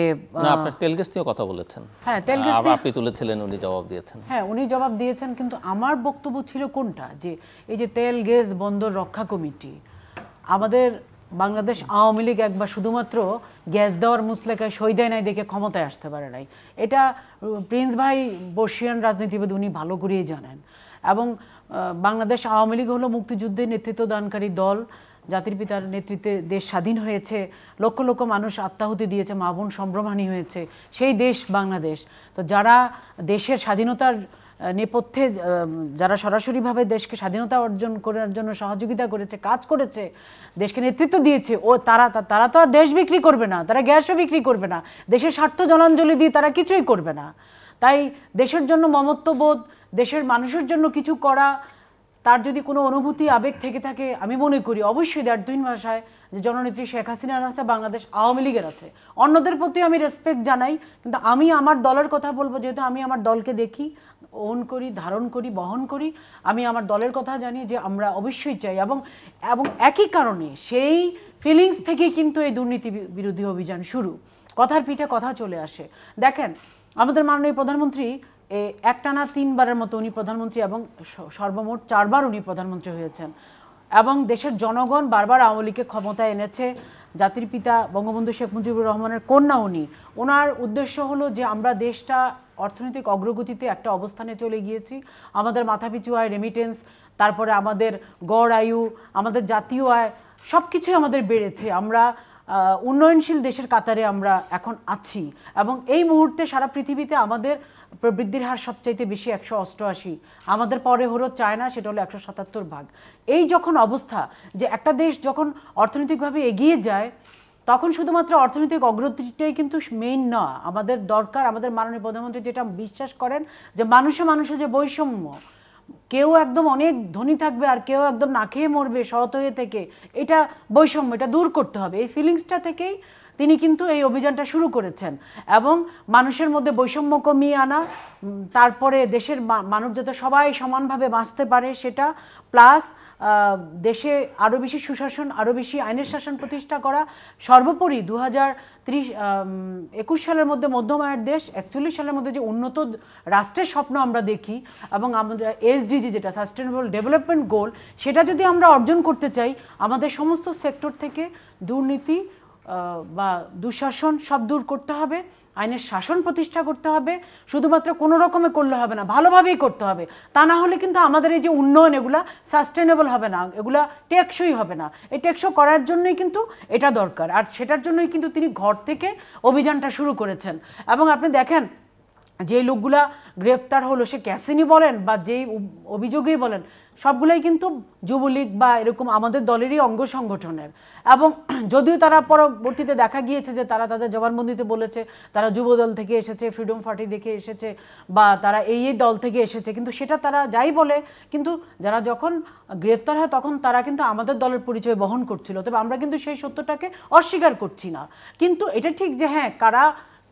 আপনার তেলগেস কথা বলেছেন হ্যাঁ তেলগেস আপনি তুলেছিলেন উনি জবাব দিয়েছেন হ্যাঁ উনি জবাব দিয়েছেন কিন্তু আমার বক্তব্য ছিল কোনটা যে এই যে তেল গ্যাস বন্দর রক্ষা কমিটি আমাদের বাংলাদেশ আওয়ামী লীগ একবার শুধুমাত্র গ্যাস দেওয়ার মুসলেকায় সই দেয় নাই দেখে ক্ষমতায় আসতে পারে নাই এটা প্রিন্স ভাই বর্ষিয়ান রাজনীতিবিদ উনি ভালো করেই জানেন এবং বাংলাদেশ আওয়ামী লীগ হলো মুক্তিযুদ্ধে নেতৃত্ব দানকারী দল জাতির পিতার নেতৃত্বে দেশ স্বাধীন হয়েছে লক্ষ লক্ষ মানুষ আত্মাহুতি দিয়েছে মা বোন সম্ভ্রমাণী হয়েছে সেই দেশ বাংলাদেশ তো যারা দেশের স্বাধীনতার নেপথ্যে যারা সরাসরিভাবে দেশকে স্বাধীনতা অর্জন করার জন্য সহযোগিতা করেছে কাজ করেছে দেশকে নেতৃত্ব দিয়েছে ও তারা তারা তো আর দেশ বিক্রি করবে না তারা গ্যাসও বিক্রি করবে না দেশের স্বার্থ জনাঞ্জলি দিয়ে তারা কিছুই করবে না তাই দেশের জন্য মমত্ববোধ দেশের মানুষের জন্য কিছু করা তার যদি কোনো অনুভূতি আবেগ থেকে থাকে আমি মনে করি অবশ্যই দুই ভাষায় যে জননেত্রী শেখ হাসিনার আছে বাংলাদেশ আওয়ামী লীগের আছে অন্যদের প্রতি আমি রেসপেক্ট জানাই কিন্তু আমি আমার দলের কথা বলবো যেহেতু আমি আমার দলকে দেখি ওন করি ধারণ করি বহন করি আমি আমার দলের কথা জানি যে আমরা অবশ্যই চাই এবং এবং একই কারণে সেই ফিলিংস থেকে কিন্তু এই দুর্নীতি বিরোধী অভিযান শুরু কথার পিঠে কথা চলে আসে দেখেন আমাদের মাননীয় প্রধানমন্ত্রী একটানা তিনবারের মতো উনি প্রধানমন্ত্রী এবং সর্বমোট চারবার উনি প্রধানমন্ত্রী হয়েছেন এবং দেশের জনগণ বারবার আওয়ামী লীগকে ক্ষমতায় এনেছে জাতির পিতা বঙ্গবন্ধু শেখ মুজিবুর রহমানের কন্যা উনি ওনার উদ্দেশ্য হলো যে আমরা দেশটা অর্থনৈতিক অগ্রগতিতে একটা অবস্থানে চলে গিয়েছি আমাদের মাথাপিছু আয় রেমিটেন্স তারপরে আমাদের গড় আয়ু আমাদের জাতীয় আয় সব কিছুই আমাদের বেড়েছে আমরা উন্নয়নশীল দেশের কাতারে আমরা এখন আছি এবং এই মুহূর্তে সারা পৃথিবীতে আমাদের প্রবৃদ্ধির হার সবচাইতে বেশি একশো অষ্টআশি আমাদের পরে হলো চায়না সেটা হলো একশো সাতাত্তর ভাগ এই যখন অবস্থা যে একটা দেশ যখন অর্থনৈতিকভাবে এগিয়ে যায় তখন শুধুমাত্র অর্থনৈতিক অগ্রগতিটাই কিন্তু মেইন না আমাদের দরকার আমাদের মাননীয় প্রধানমন্ত্রী যেটা বিশ্বাস করেন যে মানুষে মানুষে যে বৈষম্য কেউ একদম অনেক ধনী থাকবে আর কেউ একদম না খেয়ে মরবে সৎ হয়ে থেকে এটা বৈষম্য এটা দূর করতে হবে এই ফিলিংসটা থেকেই তিনি কিন্তু এই অভিযানটা শুরু করেছেন এবং মানুষের মধ্যে বৈষম্য কমিয়ে আনা তারপরে দেশের মানুষ যাতে সবাই সমানভাবে বাঁচতে পারে সেটা প্লাস দেশে আরও বেশি সুশাসন আরও বেশি আইনের শাসন প্রতিষ্ঠা করা সর্বোপরি দু হাজার একুশ সালের মধ্যে মধ্যমায়ের দেশ একচল্লিশ সালের মধ্যে যে উন্নত রাষ্ট্রের স্বপ্ন আমরা দেখি এবং আমাদের এসডিজি যেটা সাস্টেনেবল ডেভেলপমেন্ট গোল সেটা যদি আমরা অর্জন করতে চাই আমাদের সমস্ত সেক্টর থেকে দুর্নীতি বা দুঃশাসন সব দূর করতে হবে আইনের শাসন প্রতিষ্ঠা করতে হবে শুধুমাত্র কোনো রকমে করলে হবে না ভালোভাবেই করতে হবে তা না হলে কিন্তু আমাদের এই যে উন্নয়ন এগুলা সাস্টেনেবল হবে না এগুলা টেকসই হবে না এই টেকসো করার জন্যই কিন্তু এটা দরকার আর সেটার জন্যই কিন্তু তিনি ঘর থেকে অভিযানটা শুরু করেছেন এবং আপনি দেখেন যে লোকগুলা গ্রেপ্তার হলো সে ক্যাসিনি বলেন বা যেই অভিযোগেই বলেন সবগুলাই কিন্তু যুবলীগ বা এরকম আমাদের দলেরই অঙ্গ সংগঠনের এবং যদিও তারা পরবর্তীতে দেখা গিয়েছে যে তারা তাদের জবানবন্দিতে বলেছে তারা যুব দল থেকে এসেছে ফ্রিডম পার্টি দেখে এসেছে বা তারা এই এই দল থেকে এসেছে কিন্তু সেটা তারা যাই বলে কিন্তু যারা যখন গ্রেপ্তার হয় তখন তারা কিন্তু আমাদের দলের পরিচয় বহন করছিল তবে আমরা কিন্তু সেই সত্যটাকে অস্বীকার করছি না কিন্তু এটা ঠিক যে হ্যাঁ কারা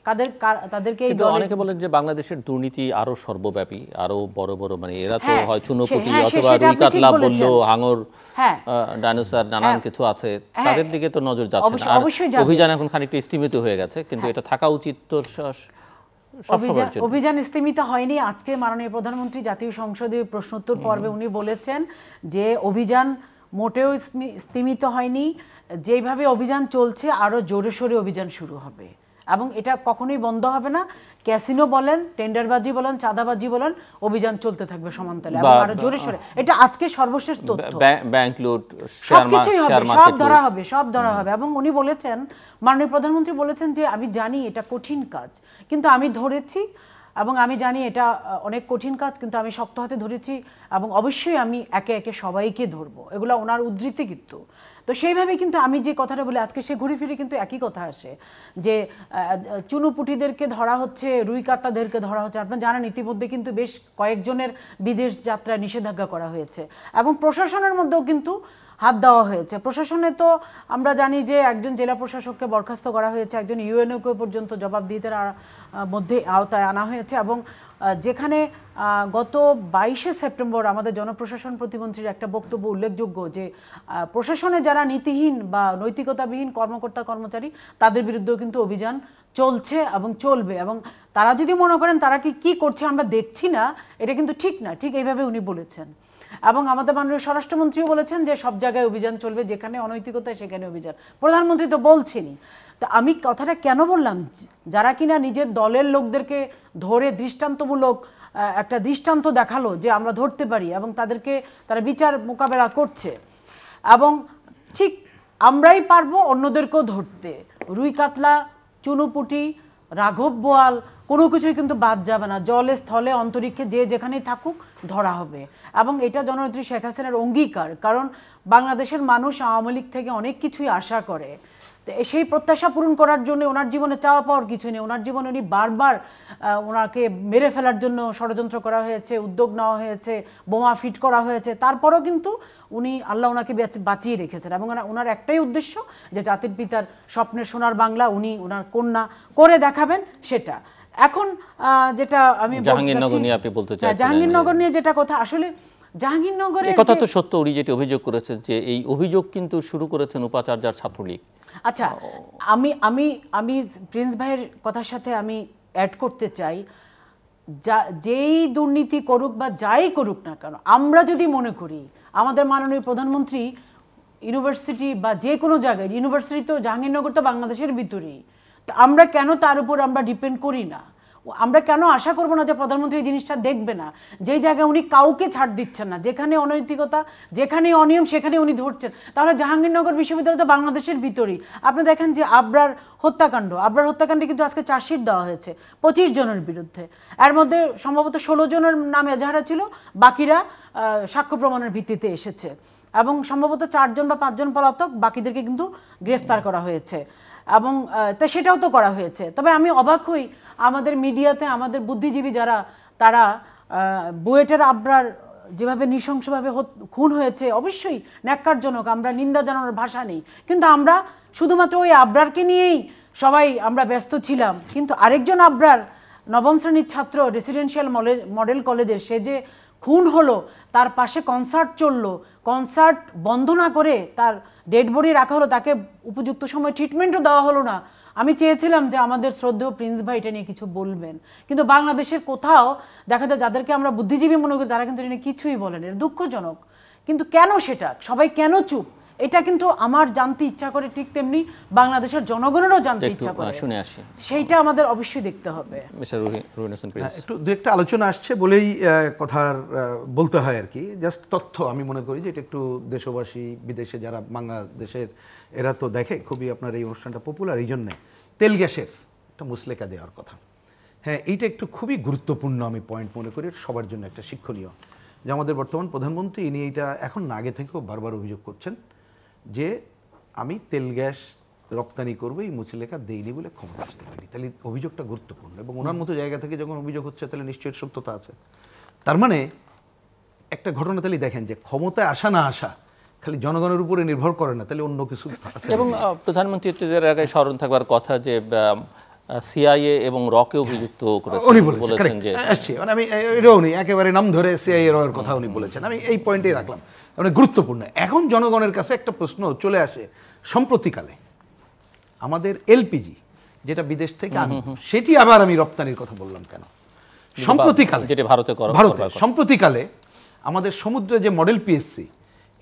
তাদের তাদেরকে অনেকে বলেন যে বাংলাদেশের দুর্নীতি আরো সর্বব্যাপী আরো বড় বড় মানে এরা তো হ্যাঁ, হয় চুনোপুটি হ্যাঁ, অথবা রুই কাতলা বলল হাঙর হ্যাঁ। নানান কিছু আছে তাদের দিকে তো নজর যাচ্ছে না আর অভিযান এখন খানিকটা হয়ে গেছে কিন্তু এটা থাকা উচিত তো অভিযান হয়নি আজকে মাননীয় প্রধানমন্ত্রী জাতীয় সংসদে প্রশ্নোত্তর পর্বে উনি বলেছেন যে অভিযান মোটেও স্তীমিত হয়নি যেভাবে অভিযান চলছে আরো জোরে সোরে অভিযান শুরু হবে এবং এটা কখনোই বন্ধ হবে না ক্যাসিনো বলেন টেন্ডারবাজি বলেন চাঁদাবাজি বলেন অভিযান চলতে থাকবে সমান্তালে এবং আরো জোরে সোরে এটা আজকে সর্বশেষ তথ্য ব্যাংক লুট সবকিছুই হবে সব ধরা হবে সব ধরা হবে এবং উনি বলেছেন মাননীয় প্রধানমন্ত্রী বলেছেন যে আমি জানি এটা কঠিন কাজ কিন্তু আমি ধরেছি এবং আমি জানি এটা অনেক কঠিন কাজ কিন্তু আমি শক্ত হাতে ধরেছি এবং অবশ্যই আমি একে একে সবাইকে ধরবো এগুলো ওনার উদ্ধৃতি কিন্তু তো সেইভাবে কিন্তু আমি যে কথাটা বলি আজকে সে ঘুরে ফিরে কিন্তু একই কথা আসে যে চুনুপুটিদেরকে ধরা হচ্ছে রুই কাটাদেরকে ধরা হচ্ছে আপনার জানেন ইতিমধ্যে কিন্তু বেশ কয়েকজনের বিদেশ যাত্রা নিষেধাজ্ঞা করা হয়েছে এবং প্রশাসনের মধ্যেও কিন্তু হাত দেওয়া হয়েছে প্রশাসনে তো আমরা জানি যে একজন জেলা প্রশাসককে বরখাস্ত করা হয়েছে একজন ইউএনওকে পর্যন্ত জবাবদিহিতার মধ্যে আওতায় আনা হয়েছে এবং যেখানে গত বাইশে সেপ্টেম্বর আমাদের জনপ্রশাসন প্রতিমন্ত্রীর একটা বক্তব্য উল্লেখযোগ্য যে প্রশাসনে যারা নীতিহীন বা নৈতিকতাবিহীন কর্মকর্তা কর্মচারী তাদের বিরুদ্ধেও কিন্তু অভিযান চলছে এবং চলবে এবং তারা যদি মনে করেন তারা কি কি করছে আমরা দেখছি না এটা কিন্তু ঠিক না ঠিক এইভাবে উনি বলেছেন এবং আমাদের মাননীয় স্বরাষ্ট্রমন্ত্রীও বলেছেন যে সব জায়গায় অভিযান চলবে যেখানে অনৈতিকতা সেখানে অভিযান প্রধানমন্ত্রী তো বলছেনই তো আমি কথাটা কেন বললাম যারা কিনা নিজের দলের লোকদেরকে ধরে দৃষ্টান্তমূলক একটা দৃষ্টান্ত দেখালো যে আমরা ধরতে পারি এবং তাদেরকে তারা বিচার মোকাবেলা করছে এবং ঠিক আমরাই পারবো অন্যদেরকেও ধরতে রুই কাতলা চুনুপুটি রাঘব বোয়াল কোনো কিছুই কিন্তু বাদ যাবে না জলে স্থলে অন্তরীক্ষে যে যেখানেই থাকুক ধরা হবে এবং এটা জননেত্রী শেখ হাসিনার অঙ্গীকার কারণ বাংলাদেশের মানুষ আওয়ামী লীগ থেকে অনেক কিছুই আশা করে সেই প্রত্যাশা পূরণ করার জন্য ওনার জীবনে চাওয়া পাওয়ার কিছু নেই ওনার জীবনে উনি বারবার ওনাকে মেরে ফেলার জন্য ষড়যন্ত্র করা হয়েছে উদ্যোগ নেওয়া হয়েছে বোমা ফিট করা হয়েছে তারপরেও কিন্তু উনি আল্লাহ ওনাকে বাঁচিয়ে রেখেছেন এবং ওনার একটাই উদ্দেশ্য যে জাতির পিতার স্বপ্নের সোনার বাংলা উনি ওনার কন্যা করে দেখাবেন সেটা এখন যেটা আমি জাহাঙ্গীরনগর নিয়ে আপনি বলতে হ্যাঁ, চাই জাহাঙ্গীরনগর নিয়ে যেটা কথা আসলে জাহাঙ্গীরনগরের কথা তো সত্য উনি যেটি অভিযোগ করেছেন যে এই অভিযোগ কিন্তু শুরু করেছেন উপাচার্যার ছাত্রলীগ আচ্ছা আমি আমি আমি প্রিন্স ভাইয়ের কথার সাথে আমি অ্যাড করতে চাই যেই দুর্নীতি করুক বা যাই করুক না কেন আমরা যদি মনে করি আমাদের মাননীয় প্রধানমন্ত্রী ইউনিভার্সিটি বা যে কোনো জায়গায় ইউনিভার্সিটি তো জাহাঙ্গীরনগর তো বাংলাদেশের ভিতরেই তো আমরা কেন তার উপর আমরা ডিপেন্ড করি না আমরা কেন আশা করবো না যে প্রধানমন্ত্রী এই জিনিসটা দেখবে না যেই জায়গায় উনি কাউকে ছাড় দিচ্ছেন না যেখানে অনৈতিকতা যেখানে অনিয়ম সেখানে উনি ধরছেন তাহলে জাহাঙ্গীরনগর বিশ্ববিদ্যালয় তো বাংলাদেশের ভিতরেই আপনি দেখেন যে আবরার হত্যাকাণ্ড আবরার হত্যাকাণ্ডে কিন্তু আজকে চার্জশিট দেওয়া হয়েছে পঁচিশ জনের বিরুদ্ধে এর মধ্যে সম্ভবত ষোলো জনের নাম এজাহারা ছিল বাকিরা সাক্ষ্য প্রমাণের ভিত্তিতে এসেছে এবং সম্ভবত চারজন বা পাঁচজন পলাতক বাকিদেরকে কিন্তু গ্রেফতার করা হয়েছে এবং তা সেটাও তো করা হয়েছে তবে আমি অবাক হই আমাদের মিডিয়াতে আমাদের বুদ্ধিজীবী যারা তারা বুয়েটের আবরার যেভাবে নৃশংসভাবে খুন হয়েছে অবশ্যই ন্যাক্কারজনক আমরা নিন্দা জানানোর ভাষা নেই কিন্তু আমরা শুধুমাত্র ওই আবরারকে নিয়েই সবাই আমরা ব্যস্ত ছিলাম কিন্তু আরেকজন আবরার নবম শ্রেণীর ছাত্র রেসিডেন্সিয়াল মডেল কলেজের সে যে খুন হলো তার পাশে কনসার্ট চলল কনসার্ট বন্ধ না করে তার ডেড বডি রাখা হলো তাকে উপযুক্ত সময় ট্রিটমেন্টও দেওয়া হলো না আমি চেয়েছিলাম যে আমাদের শ্রদ্ধেয় প্রিন্স ভাই এটা নিয়ে কিছু বলবেন কিন্তু বাংলাদেশের কোথাও দেখা যায় যাদেরকে আমরা বুদ্ধিজীবী মনে করি তারা কিন্তু এটা নিয়ে কিছুই বলেন এর দুঃখজনক কিন্তু কেন সেটা সবাই কেন চুপ এটা কিন্তু আমার জানতে ইচ্ছা করে ঠিক তেমনি বাংলাদেশের জনগণেরও জানতে ইচ্ছা করে শুনে আসি সেইটা হ্যাঁ। আমাদের অবশ্যই দেখতে হবে একটু দু একটা আলোচনা আসছে বলেই কথার বলতে হয় আর কি জাস্ট তথ্য আমি মনে করি যে এটা একটু দেশবাসী বিদেশে যারা বাংলাদেশের এরা তো দেখে খুবই আপনার এই অনুষ্ঠানটা পপুলার এই জন্যে তেল গ্যাসের একটা মুসলেকা দেওয়ার কথা হ্যাঁ এইটা একটু খুবই গুরুত্বপূর্ণ আমি পয়েন্ট মনে করি সবার জন্য একটা শিক্ষণীয় যে আমাদের বর্তমান প্রধানমন্ত্রী ইনি এটা এখন না আগে থেকেও বারবার অভিযোগ করছেন যে আমি তেল গ্যাস রপ্তানি করবো এই মুচলেখা দেইনি বলে ক্ষমতা আসতে পারেনি তাহলে অভিযোগটা গুরুত্বপূর্ণ এবং ওনার মতো জায়গা থেকে যখন অভিযোগ হচ্ছে তাহলে নিশ্চয়ই সত্যতা আছে তার মানে একটা ঘটনা তাহলে দেখেন যে ক্ষমতায় আসা না আসা খালি জনগণের উপরে নির্ভর করে না তাহলে অন্য কিছু এবং প্রধানমন্ত্রী আগে স্মরণ থাকবার কথা যে সিআইএ এবং রকে অভিযুক্ত হ্যাঁ, উনি বলেছেন যে মানে আমি এটাও উনি একেবারে নাম ধরে সিআইএ রয়ের কথা উনি বলেছেন আমি এই পয়েন্টেই রাখলাম অনেক গুরুত্বপূর্ণ এখন জনগণের কাছে একটা প্রশ্ন চলে আসে সম্প্রতিকালে আমাদের এলপিজি যেটা বিদেশ থেকে আনি সেটি আবার আমি রপ্তানির কথা বললাম কেন সম্প্রতিকালে যেটা ভারতে ভারতে সম্প্রতিকালে আমাদের সমুদ্রে যে মডেল পিএসসি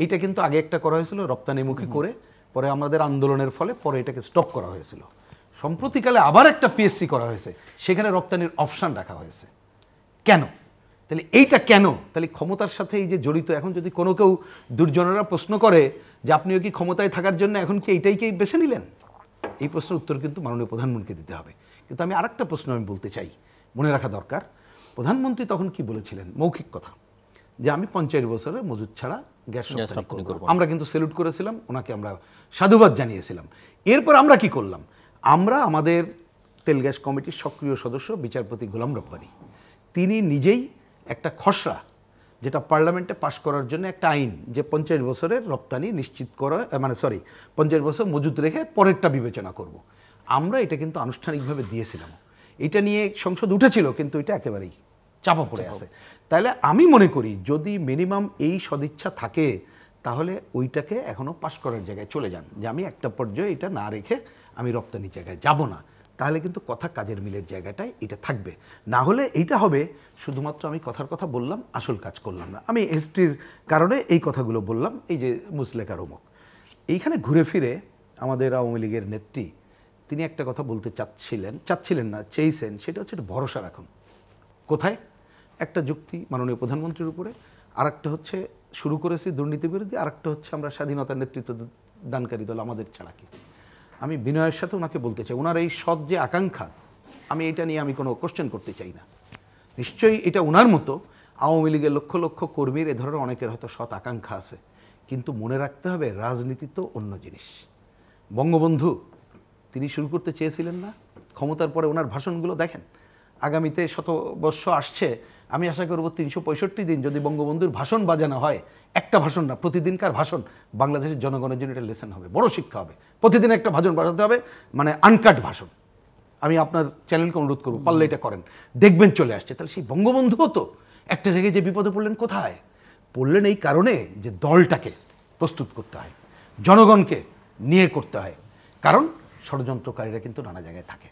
এটা কিন্তু আগে একটা করা হয়েছিল রপ্তানিমুখী করে পরে আমাদের আন্দোলনের ফলে পরে এটাকে স্টপ করা হয়েছিল সম্প্রতিকালে আবার একটা পিএসসি করা হয়েছে সেখানে রপ্তানির অপশান রাখা হয়েছে কেন তাহলে এইটা কেন তাহলে ক্ষমতার সাথে এই যে জড়িত এখন যদি কোনো কেউ দুর্জনেরা প্রশ্ন করে যে আপনিও কি ক্ষমতায় থাকার জন্য এখন কি কি বেছে নিলেন এই প্রশ্নের উত্তর কিন্তু মাননীয় প্রধানমন্ত্রীকে দিতে হবে কিন্তু আমি আরেকটা প্রশ্ন আমি বলতে চাই মনে রাখা দরকার প্রধানমন্ত্রী তখন কি বলেছিলেন মৌখিক কথা যে আমি পঞ্চাশ বছরে মজুদ ছাড়া গ্যাস আমরা কিন্তু সেলুট করেছিলাম ওনাকে আমরা সাধুবাদ জানিয়েছিলাম এরপর আমরা কি করলাম আমরা আমাদের তেল গ্যাস কমিটির সক্রিয় সদস্য বিচারপতি গোলাম রব্বানি তিনি নিজেই একটা খসড়া যেটা পার্লামেন্টে পাশ করার জন্য একটা আইন যে পঞ্চাশ বছরের রপ্তানি নিশ্চিত করা মানে সরি পঞ্চাশ বছর মজুদ রেখে পরেরটা বিবেচনা করব। আমরা এটা কিন্তু আনুষ্ঠানিকভাবে দিয়েছিলাম এটা নিয়ে সংসদ উঠেছিল কিন্তু এটা একেবারেই চাপা পড়ে আছে তাহলে আমি মনে করি যদি মিনিমাম এই সদিচ্ছা থাকে তাহলে ওইটাকে এখনও পাশ করার জায়গায় চলে যান যে আমি একটা পর্যায়ে এটা না রেখে আমি রপ্তানি জায়গায় যাব না তাহলে কিন্তু কথা কাজের মিলের জায়গাটায় এটা থাকবে না হলে এইটা হবে শুধুমাত্র আমি কথার কথা বললাম আসল কাজ করলাম না আমি হিস্ট্রির কারণে এই কথাগুলো বললাম এই যে মুসলেকার অমুক এইখানে ঘুরে ফিরে আমাদের আওয়ামী লীগের নেত্রী তিনি একটা কথা বলতে চাচ্ছিলেন চাচ্ছিলেন না চেয়েছেন সেটা হচ্ছে ভরসা রাখুন কোথায় একটা যুক্তি মাননীয় প্রধানমন্ত্রীর উপরে আর একটা হচ্ছে শুরু করেছি দুর্নীতি বিরোধী আর একটা হচ্ছে আমরা স্বাধীনতার নেতৃত্ব দানকারী দল আমাদের ছাড়া কি আমি বিনয়ের সাথে ওনাকে বলতে চাই ওনার এই সৎ যে আকাঙ্ক্ষা আমি এটা নিয়ে আমি কোনো কোশ্চেন করতে চাই না নিশ্চয়ই এটা ওনার মতো আওয়ামী লীগের লক্ষ লক্ষ কর্মীর এ ধরনের অনেকের হয়তো সৎ আকাঙ্ক্ষা আছে কিন্তু মনে রাখতে হবে রাজনীতি তো অন্য জিনিস বঙ্গবন্ধু তিনি শুরু করতে চেয়েছিলেন না ক্ষমতার পরে ওনার ভাষণগুলো দেখেন আগামীতে শতবর্ষ আসছে আমি আশা করব তিনশো পঁয়ষট্টি দিন যদি বঙ্গবন্ধুর ভাষণ বাজানো হয় একটা ভাষণ না প্রতিদিনকার ভাষণ বাংলাদেশের জনগণের জন্য এটা লেসেন হবে বড় শিক্ষা হবে প্রতিদিন একটা ভাষণ বাজাতে হবে মানে আনকাট ভাষণ আমি আপনার চ্যানেলকে অনুরোধ করবো পারলে এটা করেন দেখবেন চলে আসছে তাহলে সেই বঙ্গবন্ধুও তো একটা জায়গায় যে বিপদে পড়লেন কোথায় পড়লেন এই কারণে যে দলটাকে প্রস্তুত করতে হয় জনগণকে নিয়ে করতে হয় কারণ ষড়যন্ত্রকারীরা কিন্তু নানা জায়গায় থাকে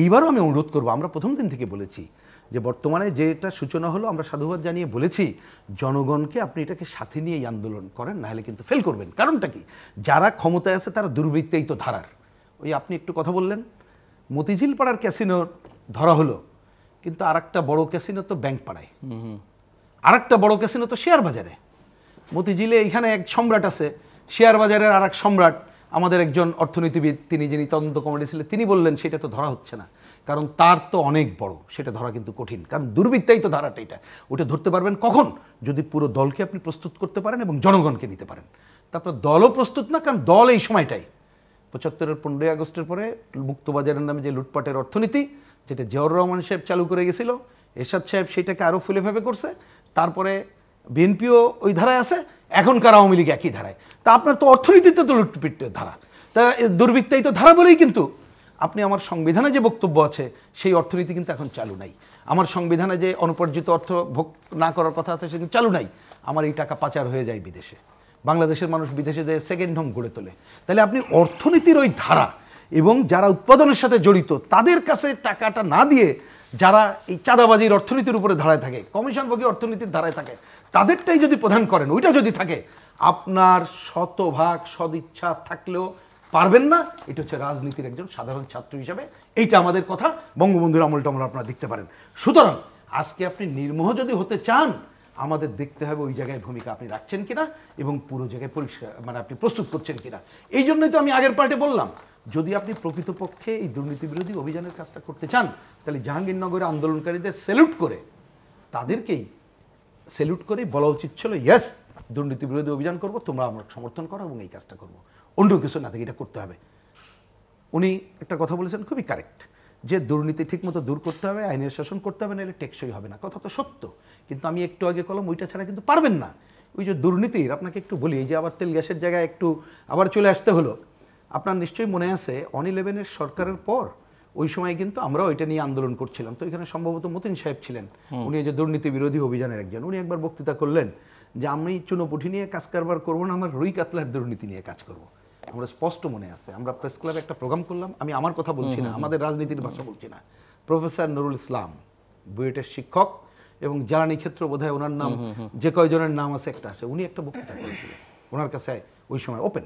এইবারও আমি অনুরোধ করবো আমরা প্রথম দিন থেকে বলেছি যে বর্তমানে যেটা সূচনা হলো আমরা সাধুবাদ জানিয়ে বলেছি জনগণকে আপনি এটাকে সাথে নিয়ে এই আন্দোলন করেন নাহলে কিন্তু ফেল করবেন কারণটা কি যারা ক্ষমতায় আছে তারা দুর্বৃত্তেই তো ধারার ওই আপনি একটু কথা বললেন মতিঝিল পাড়ার ক্যাসিনো ধরা হলো কিন্তু আর একটা বড়ো ক্যাসিনো তো ব্যাংক পাড়ায় আর একটা বড়ো ক্যাসিনো তো শেয়ার বাজারে মতিঝিলে এখানে এক সম্রাট আছে শেয়ার বাজারের আর এক সম্রাট আমাদের একজন অর্থনীতিবিদ তিনি যিনি তদন্ত কমিটি ছিলেন তিনি বললেন সেটা তো ধরা হচ্ছে না কারণ তার তো অনেক বড় সেটা ধরা কিন্তু কঠিন কারণ দুর্বৃত্তাই তো ধারাটা এটা ওটা ধরতে পারবেন কখন যদি পুরো দলকে আপনি প্রস্তুত করতে পারেন এবং জনগণকে নিতে পারেন তারপর দলও প্রস্তুত না কারণ দল এই সময়টাই পঁচাত্তরের পনেরোই আগস্টের পরে মুক্তবাজারের নামে যে লুটপাটের অর্থনীতি যেটা জিয়াউর রহমান সাহেব চালু করে গেছিল এরশাদ সাহেব সেটাকে আরও ফুলে করছে তারপরে বিএনপিও ওই ধারায় আছে এখনকার আওয়ামী লীগ একই ধারায় তা আপনার তো অর্থনীতিতে তো লুটপিটের ধারা তা দুর্বৃত্তাই তো ধারা বলেই কিন্তু আপনি আমার সংবিধানে যে বক্তব্য আছে সেই অর্থনীতি কিন্তু এখন চালু নাই আমার সংবিধানে যে অনুপার্জিত অর্থ ভোগ না করার কথা আছে সেগুলো চালু নাই আমার এই টাকা পাচার হয়ে যায় বিদেশে বাংলাদেশের মানুষ বিদেশে যে সেকেন্ড হোম গড়ে তোলে তাহলে আপনি অর্থনীতির ওই ধারা এবং যারা উৎপাদনের সাথে জড়িত তাদের কাছে টাকাটা না দিয়ে যারা এই চাঁদাবাজির অর্থনীতির উপরে ধারায় থাকে কমিশন ভোগী অর্থনীতির ধারায় থাকে তাদেরটাই যদি প্রধান করেন ওইটা যদি থাকে আপনার শতভাগ সদিচ্ছা থাকলেও পারবেন না এটা হচ্ছে রাজনীতির একজন সাধারণ ছাত্র হিসাবে এইটা আমাদের কথা বঙ্গবন্ধুর আমলটা আমরা আপনারা দেখতে পারেন সুতরাং আজকে আপনি নির্মোহ যদি হতে চান আমাদের দেখতে হবে ওই জায়গায় ভূমিকা আপনি রাখছেন কিনা এবং পুরো জায়গায় পরিষ্কার মানে আপনি প্রস্তুত করছেন কিনা এই জন্যই তো আমি আগের পার্টে বললাম যদি আপনি প্রকৃতপক্ষে এই দুর্নীতি বিরোধী অভিযানের কাজটা করতে চান তাহলে জাহাঙ্গীরনগরের আন্দোলনকারীদের সেলুট করে তাদেরকেই সেলুট করে বলা উচিত ছিল ইয়েস দুর্নীতি বিরোধী অভিযান করব তোমরা আমরা সমর্থন করো এবং এই কাজটা করবো অন্য কিছু না থাকে এটা করতে হবে উনি একটা কথা বলেছেন খুবই কারেক্ট যে দুর্নীতি ঠিকমতো দূর করতে হবে আইনের শাসন করতে হবে না এটা টেকসই হবে না কথা তো সত্য কিন্তু আমি একটু আগে কলম ওইটা ছাড়া কিন্তু পারবেন না ওই যে দুর্নীতির আপনাকে একটু বলি যে আবার তেল গ্যাসের জায়গায় একটু আবার চলে আসতে হলো আপনার নিশ্চয়ই মনে আছে অন ইলেভেনের সরকারের পর ওই সময় কিন্তু আমরাও এটা নিয়ে আন্দোলন করছিলাম তো এখানে সম্ভবত মতিন সাহেব ছিলেন উনি যে দুর্নীতি বিরোধী অভিযানের একজন উনি একবার বক্তৃতা করলেন যে আমি চুনোপুঠি নিয়ে কাজ কারবার করবো না আমার রুই কাতলার দুর্নীতি নিয়ে কাজ করবো আমরা স্পষ্ট মনে আছে আমরা প্রেস ক্লাবে একটা প্রোগ্রাম করলাম আমি আমার কথা বলছি না আমাদের রাজনীতির ভাষা বলছি না প্রফেসর নুরুল ইসলাম বুয়েটের শিক্ষক এবং জ্বালানি ক্ষেত্র বোধ হয় ওনার নাম যে কয়জনের নাম আছে একটা আছে উনি একটা বক্তৃতা করেছিলেন ওনার কাছে ওই সময় ওপেন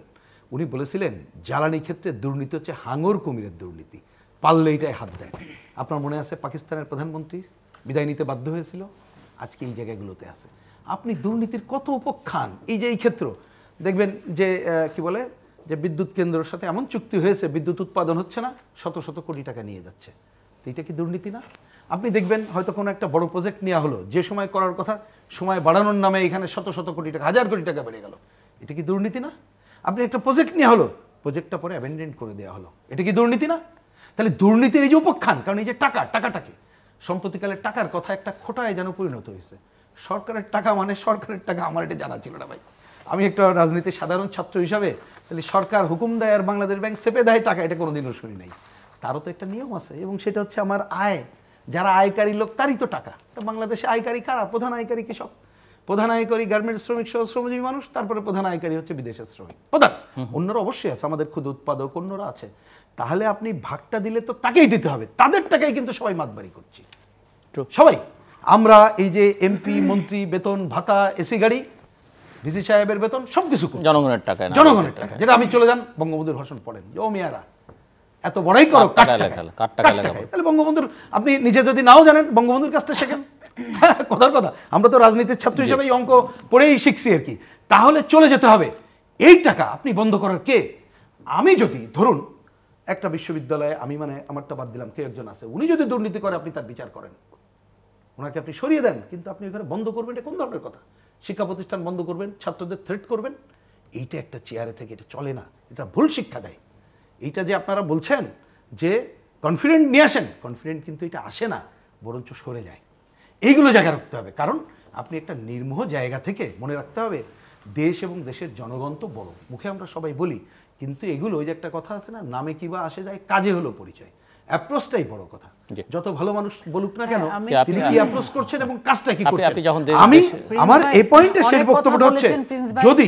উনি বলেছিলেন জ্বালানি ক্ষেত্রে দুর্নীতি হচ্ছে হাঙর কুমিরের দুর্নীতি পারলে এটাই হাত দেয় আপনার মনে আছে পাকিস্তানের প্রধানমন্ত্রী বিদায় নিতে বাধ্য হয়েছিল আজকে এই জায়গাগুলোতে আছে আপনি দুর্নীতির কত উপখ্যান এই যে এই ক্ষেত্র দেখবেন যে কি বলে যে বিদ্যুৎ কেন্দ্রের সাথে এমন চুক্তি হয়েছে বিদ্যুৎ উৎপাদন হচ্ছে না শত শত কোটি টাকা নিয়ে যাচ্ছে তো এটা কি দুর্নীতি না আপনি দেখবেন হয়তো কোনো একটা বড় প্রজেক্ট নেওয়া হলো যে সময় করার কথা সময় বাড়ানোর নামে এখানে শত শত কোটি টাকা হাজার কোটি টাকা বেড়ে গেল এটা কি দুর্নীতি না আপনি একটা প্রজেক্ট নেওয়া হলো প্রজেক্টটা পরে অ্যাবেন্ডেন্ট করে দেওয়া হলো এটা কি দুর্নীতি না তাহলে দুর্নীতির এই যে উপখ্যান কারণ এই যে টাকা টাকাটাকে সম্প্রতিকালে টাকার কথা একটা খোটায় যেন পরিণত হয়েছে সরকারের টাকা মানে সরকারের টাকা আমার এটা জানা ছিল না ভাই আমি একটা রাজনীতির সাধারণ ছাত্র হিসাবে তাহলে সরকার হুকুম দেয় আর বাংলাদেশ ব্যাংক চেপে দেয় টাকা এটা কোনোদিনও শুনি নাই তারও তো একটা নিয়ম আছে এবং সেটা হচ্ছে আমার আয় যারা আয়কারী লোক তারই তো টাকা তা বাংলাদেশে আয়কারী কারা প্রধান আয়কারী কৃষক প্রধান আয়কারী গার্মেন্টস শ্রমিক সহ শ্রমজীবী মানুষ তারপরে প্রধান আয়কারী হচ্ছে বিদেশের শ্রমিক প্রধান অন্যরা অবশ্যই আছে আমাদের ক্ষুদ উৎপাদক অন্যরা আছে তাহলে আপনি ভাগটা দিলে তো তাকেই দিতে হবে তাদের টাকাই কিন্তু সবাই মাতবাড়ি করছি সবাই আমরা এই যে এমপি মন্ত্রী বেতন ভাতা এসি গাড়ি ভিসি সাহেবের বেতন সব কিছু জনগণের টাকা জনগণের টাকা যেটা আমি চলে যান বঙ্গবন্ধুর ভাষণ পড়েন ও মেয়ারা এত বড়াই করো তাহলে বঙ্গবন্ধুর আপনি নিজে যদি নাও জানেন বঙ্গবন্ধুর কাছ থেকে শেখেন কথার কথা আমরা তো রাজনীতির ছাত্র হিসেবে এই অঙ্ক পড়েই শিখছি আর কি তাহলে চলে যেতে হবে এই টাকা আপনি বন্ধ করার কে আমি যদি ধরুন একটা বিশ্ববিদ্যালয়ে আমি মানে আমারটা বাদ দিলাম কে একজন আছে উনি যদি দুর্নীতি করে আপনি তার বিচার করেন ওনাকে আপনি সরিয়ে দেন কিন্তু আপনি ওখানে বন্ধ করবেন এটা কোন ধরনের কথা শিক্ষা প্রতিষ্ঠান বন্ধ করবেন ছাত্রদের থ্রেট করবেন এইটা একটা চেয়ারে থেকে এটা চলে না এটা ভুল শিক্ষা দেয় এইটা যে আপনারা বলছেন যে কনফিডেন্ট নিয়ে আসেন কনফিডেন্ট কিন্তু এটা আসে না বরঞ্চ সরে যায় এইগুলো জায়গা রাখতে হবে কারণ আপনি একটা নির্মহ জায়গা থেকে মনে রাখতে হবে দেশ এবং দেশের জনগণ তো বড় মুখে আমরা সবাই বলি কিন্তু এগুলো ওই যে একটা কথা আছে না নামে কিবা আসে যায় কাজে হলো পরিচয় অ্যাপ্রোচটাই বড় কথা যত ভালো মানুষ বলুক না হ্যাঁ, কেন তিনি কি অ্যাপ্রোচ করছেন এবং কাজটা কি করছেন আমি আমার এই পয়েন্টে শেষ বক্তব্যটা হচ্ছে যদি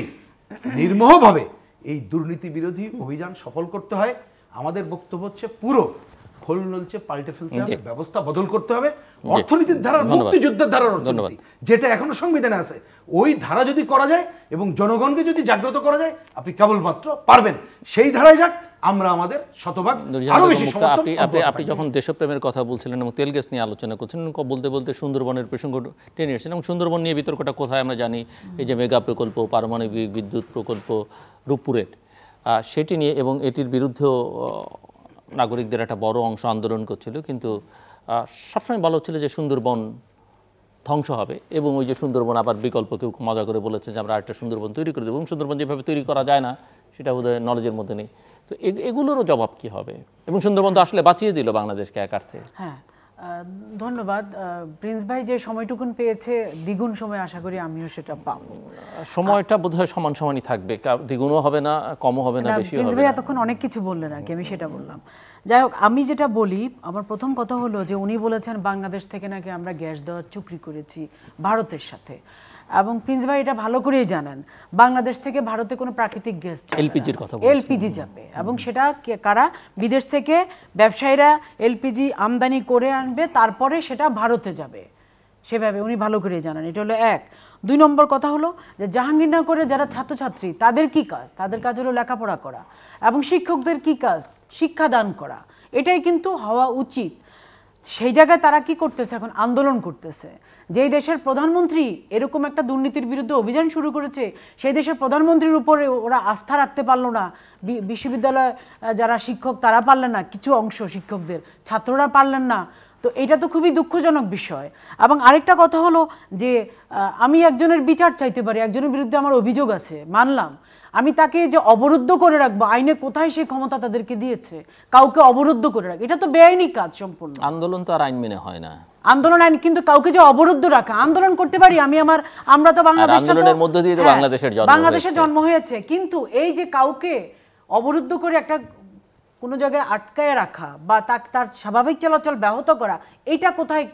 নির্মোহভাবে এই দুর্নীতি বিরোধী অভিযান সফল করতে হয় আমাদের বক্তব্য হচ্ছে পুরো খোল নলছে পাল্টে ফেলতে হবে ব্যবস্থা বদল করতে হবে অর্থনীতির ধারার মুক্তিযুদ্ধের ধারার অর্থনীতি যেটা এখনো সংবিধানে আছে ওই ধারা যদি করা যায় এবং জনগণকে যদি জাগ্রত করা যায় আপনি কেবলমাত্র পারবেন সেই ধারায় যাক আমরা আমাদের শতভাগ আরো বেশি সমর্থন আপনি আপনি যখন দেশপ্রেমের কথা বলছিলেন এবং তেল গ্যাস নিয়ে আলোচনা করছিলেন বলতে বলতে সুন্দরবনের প্রসঙ্গ টেনে এসেছেন এবং সুন্দরবন নিয়ে বিতর্কটা কোথায় আমরা জানি এই যে মেগা প্রকল্প পারমাণবিক বিদ্যুৎ প্রকল্প রূপপুরের সেটি নিয়ে এবং এটির বিরুদ্ধেও নাগরিকদের একটা বড় অংশ আন্দোলন করছিল কিন্তু সবসময় বলা হচ্ছিল যে সুন্দরবন ধ্বংস হবে এবং ওই যে সুন্দরবন আবার বিকল্প কেউ মজা করে বলেছে যে আমরা একটা সুন্দরবন তৈরি করে দেবো এবং সুন্দরবন যেভাবে তৈরি করা যায় না সেটা বোধহয় নলেজের মধ্যে নেই তো এগুলোরও জবাব কি হবে এবং সুন্দরবন তো আসলে বাঁচিয়ে দিল বাংলাদেশকে একার্থে হ্যাঁ ধন্যবাদ প্রিন্স ভাই যে সময়টুকুন পেয়েছে দ্বিগুণ সময় আশা করি আমিও সেটা পাবো সময়টা বোধহয় সমান সমানই থাকবে দ্বিগুণও হবে না কমও হবে না বেশি হবে প্রিন্স ভাই এতক্ষণ অনেক কিছু বললেন আর কি আমি সেটা বললাম যাই হোক আমি যেটা বলি আমার প্রথম কথা হলো যে উনি বলেছেন বাংলাদেশ থেকে নাকি আমরা গ্যাস দেওয়ার চুক্তি করেছি ভারতের সাথে এবং প্রিন্স ভাই এটা ভালো করেই জানেন বাংলাদেশ থেকে ভারতে কোনো প্রাকৃতিক গ্যাস এলপিজির কথা এলপিজি যাবে এবং সেটা কারা বিদেশ থেকে ব্যবসায়ীরা এলপিজি আমদানি করে আনবে তারপরে সেটা ভারতে যাবে সেভাবে উনি ভালো করে জানেন এটা হলো এক দুই নম্বর কথা হলো যে জাহাঙ্গীরনগরে যারা ছাত্রছাত্রী তাদের কি কাজ তাদের কাজ হলো লেখাপড়া করা এবং শিক্ষকদের কি কাজ শিক্ষা দান করা এটাই কিন্তু হওয়া উচিত সেই জায়গায় তারা কি করতেছে এখন আন্দোলন করতেছে যেই দেশের প্রধানমন্ত্রী এরকম একটা দুর্নীতির বিরুদ্ধে অভিযান শুরু করেছে সেই দেশের প্রধানমন্ত্রীর উপরে ওরা আস্থা রাখতে পারলো না বিশ্ববিদ্যালয় যারা শিক্ষক তারা পারলেন না কিছু অংশ শিক্ষকদের ছাত্ররা পারলেন না তো এটা তো খুবই দুঃখজনক বিষয় এবং আরেকটা কথা হলো যে আমি একজনের বিচার চাইতে পারি একজনের বিরুদ্ধে আমার অভিযোগ আছে মানলাম আমি তাকে যে অবরুদ্ধ করে রাখবো আইনে কোথায় সেই ক্ষমতা তাদেরকে দিয়েছে কাউকে অবরুদ্ধ করে রাখবে এটা তো বেআইনি কাজ সম্পূর্ণ আন্দোলন তো আর আইন মেনে হয় না আন্দোলন আইন কিন্তু কাউকে যে অবরুদ্ধ রাখা আন্দোলন করতে পারি আমি আমার আমরা তো বাংলাদেশ মধ্য দিয়ে তো বাংলাদেশের জন্ম বাংলাদেশের জন্ম হয়েছে কিন্তু এই যে কাউকে অবরুদ্ধ করে একটা কোনো জায়গায় আটকায় রাখা বা তার স্বাভাবিক চলাচল ব্যাহত করা এটা কোথায়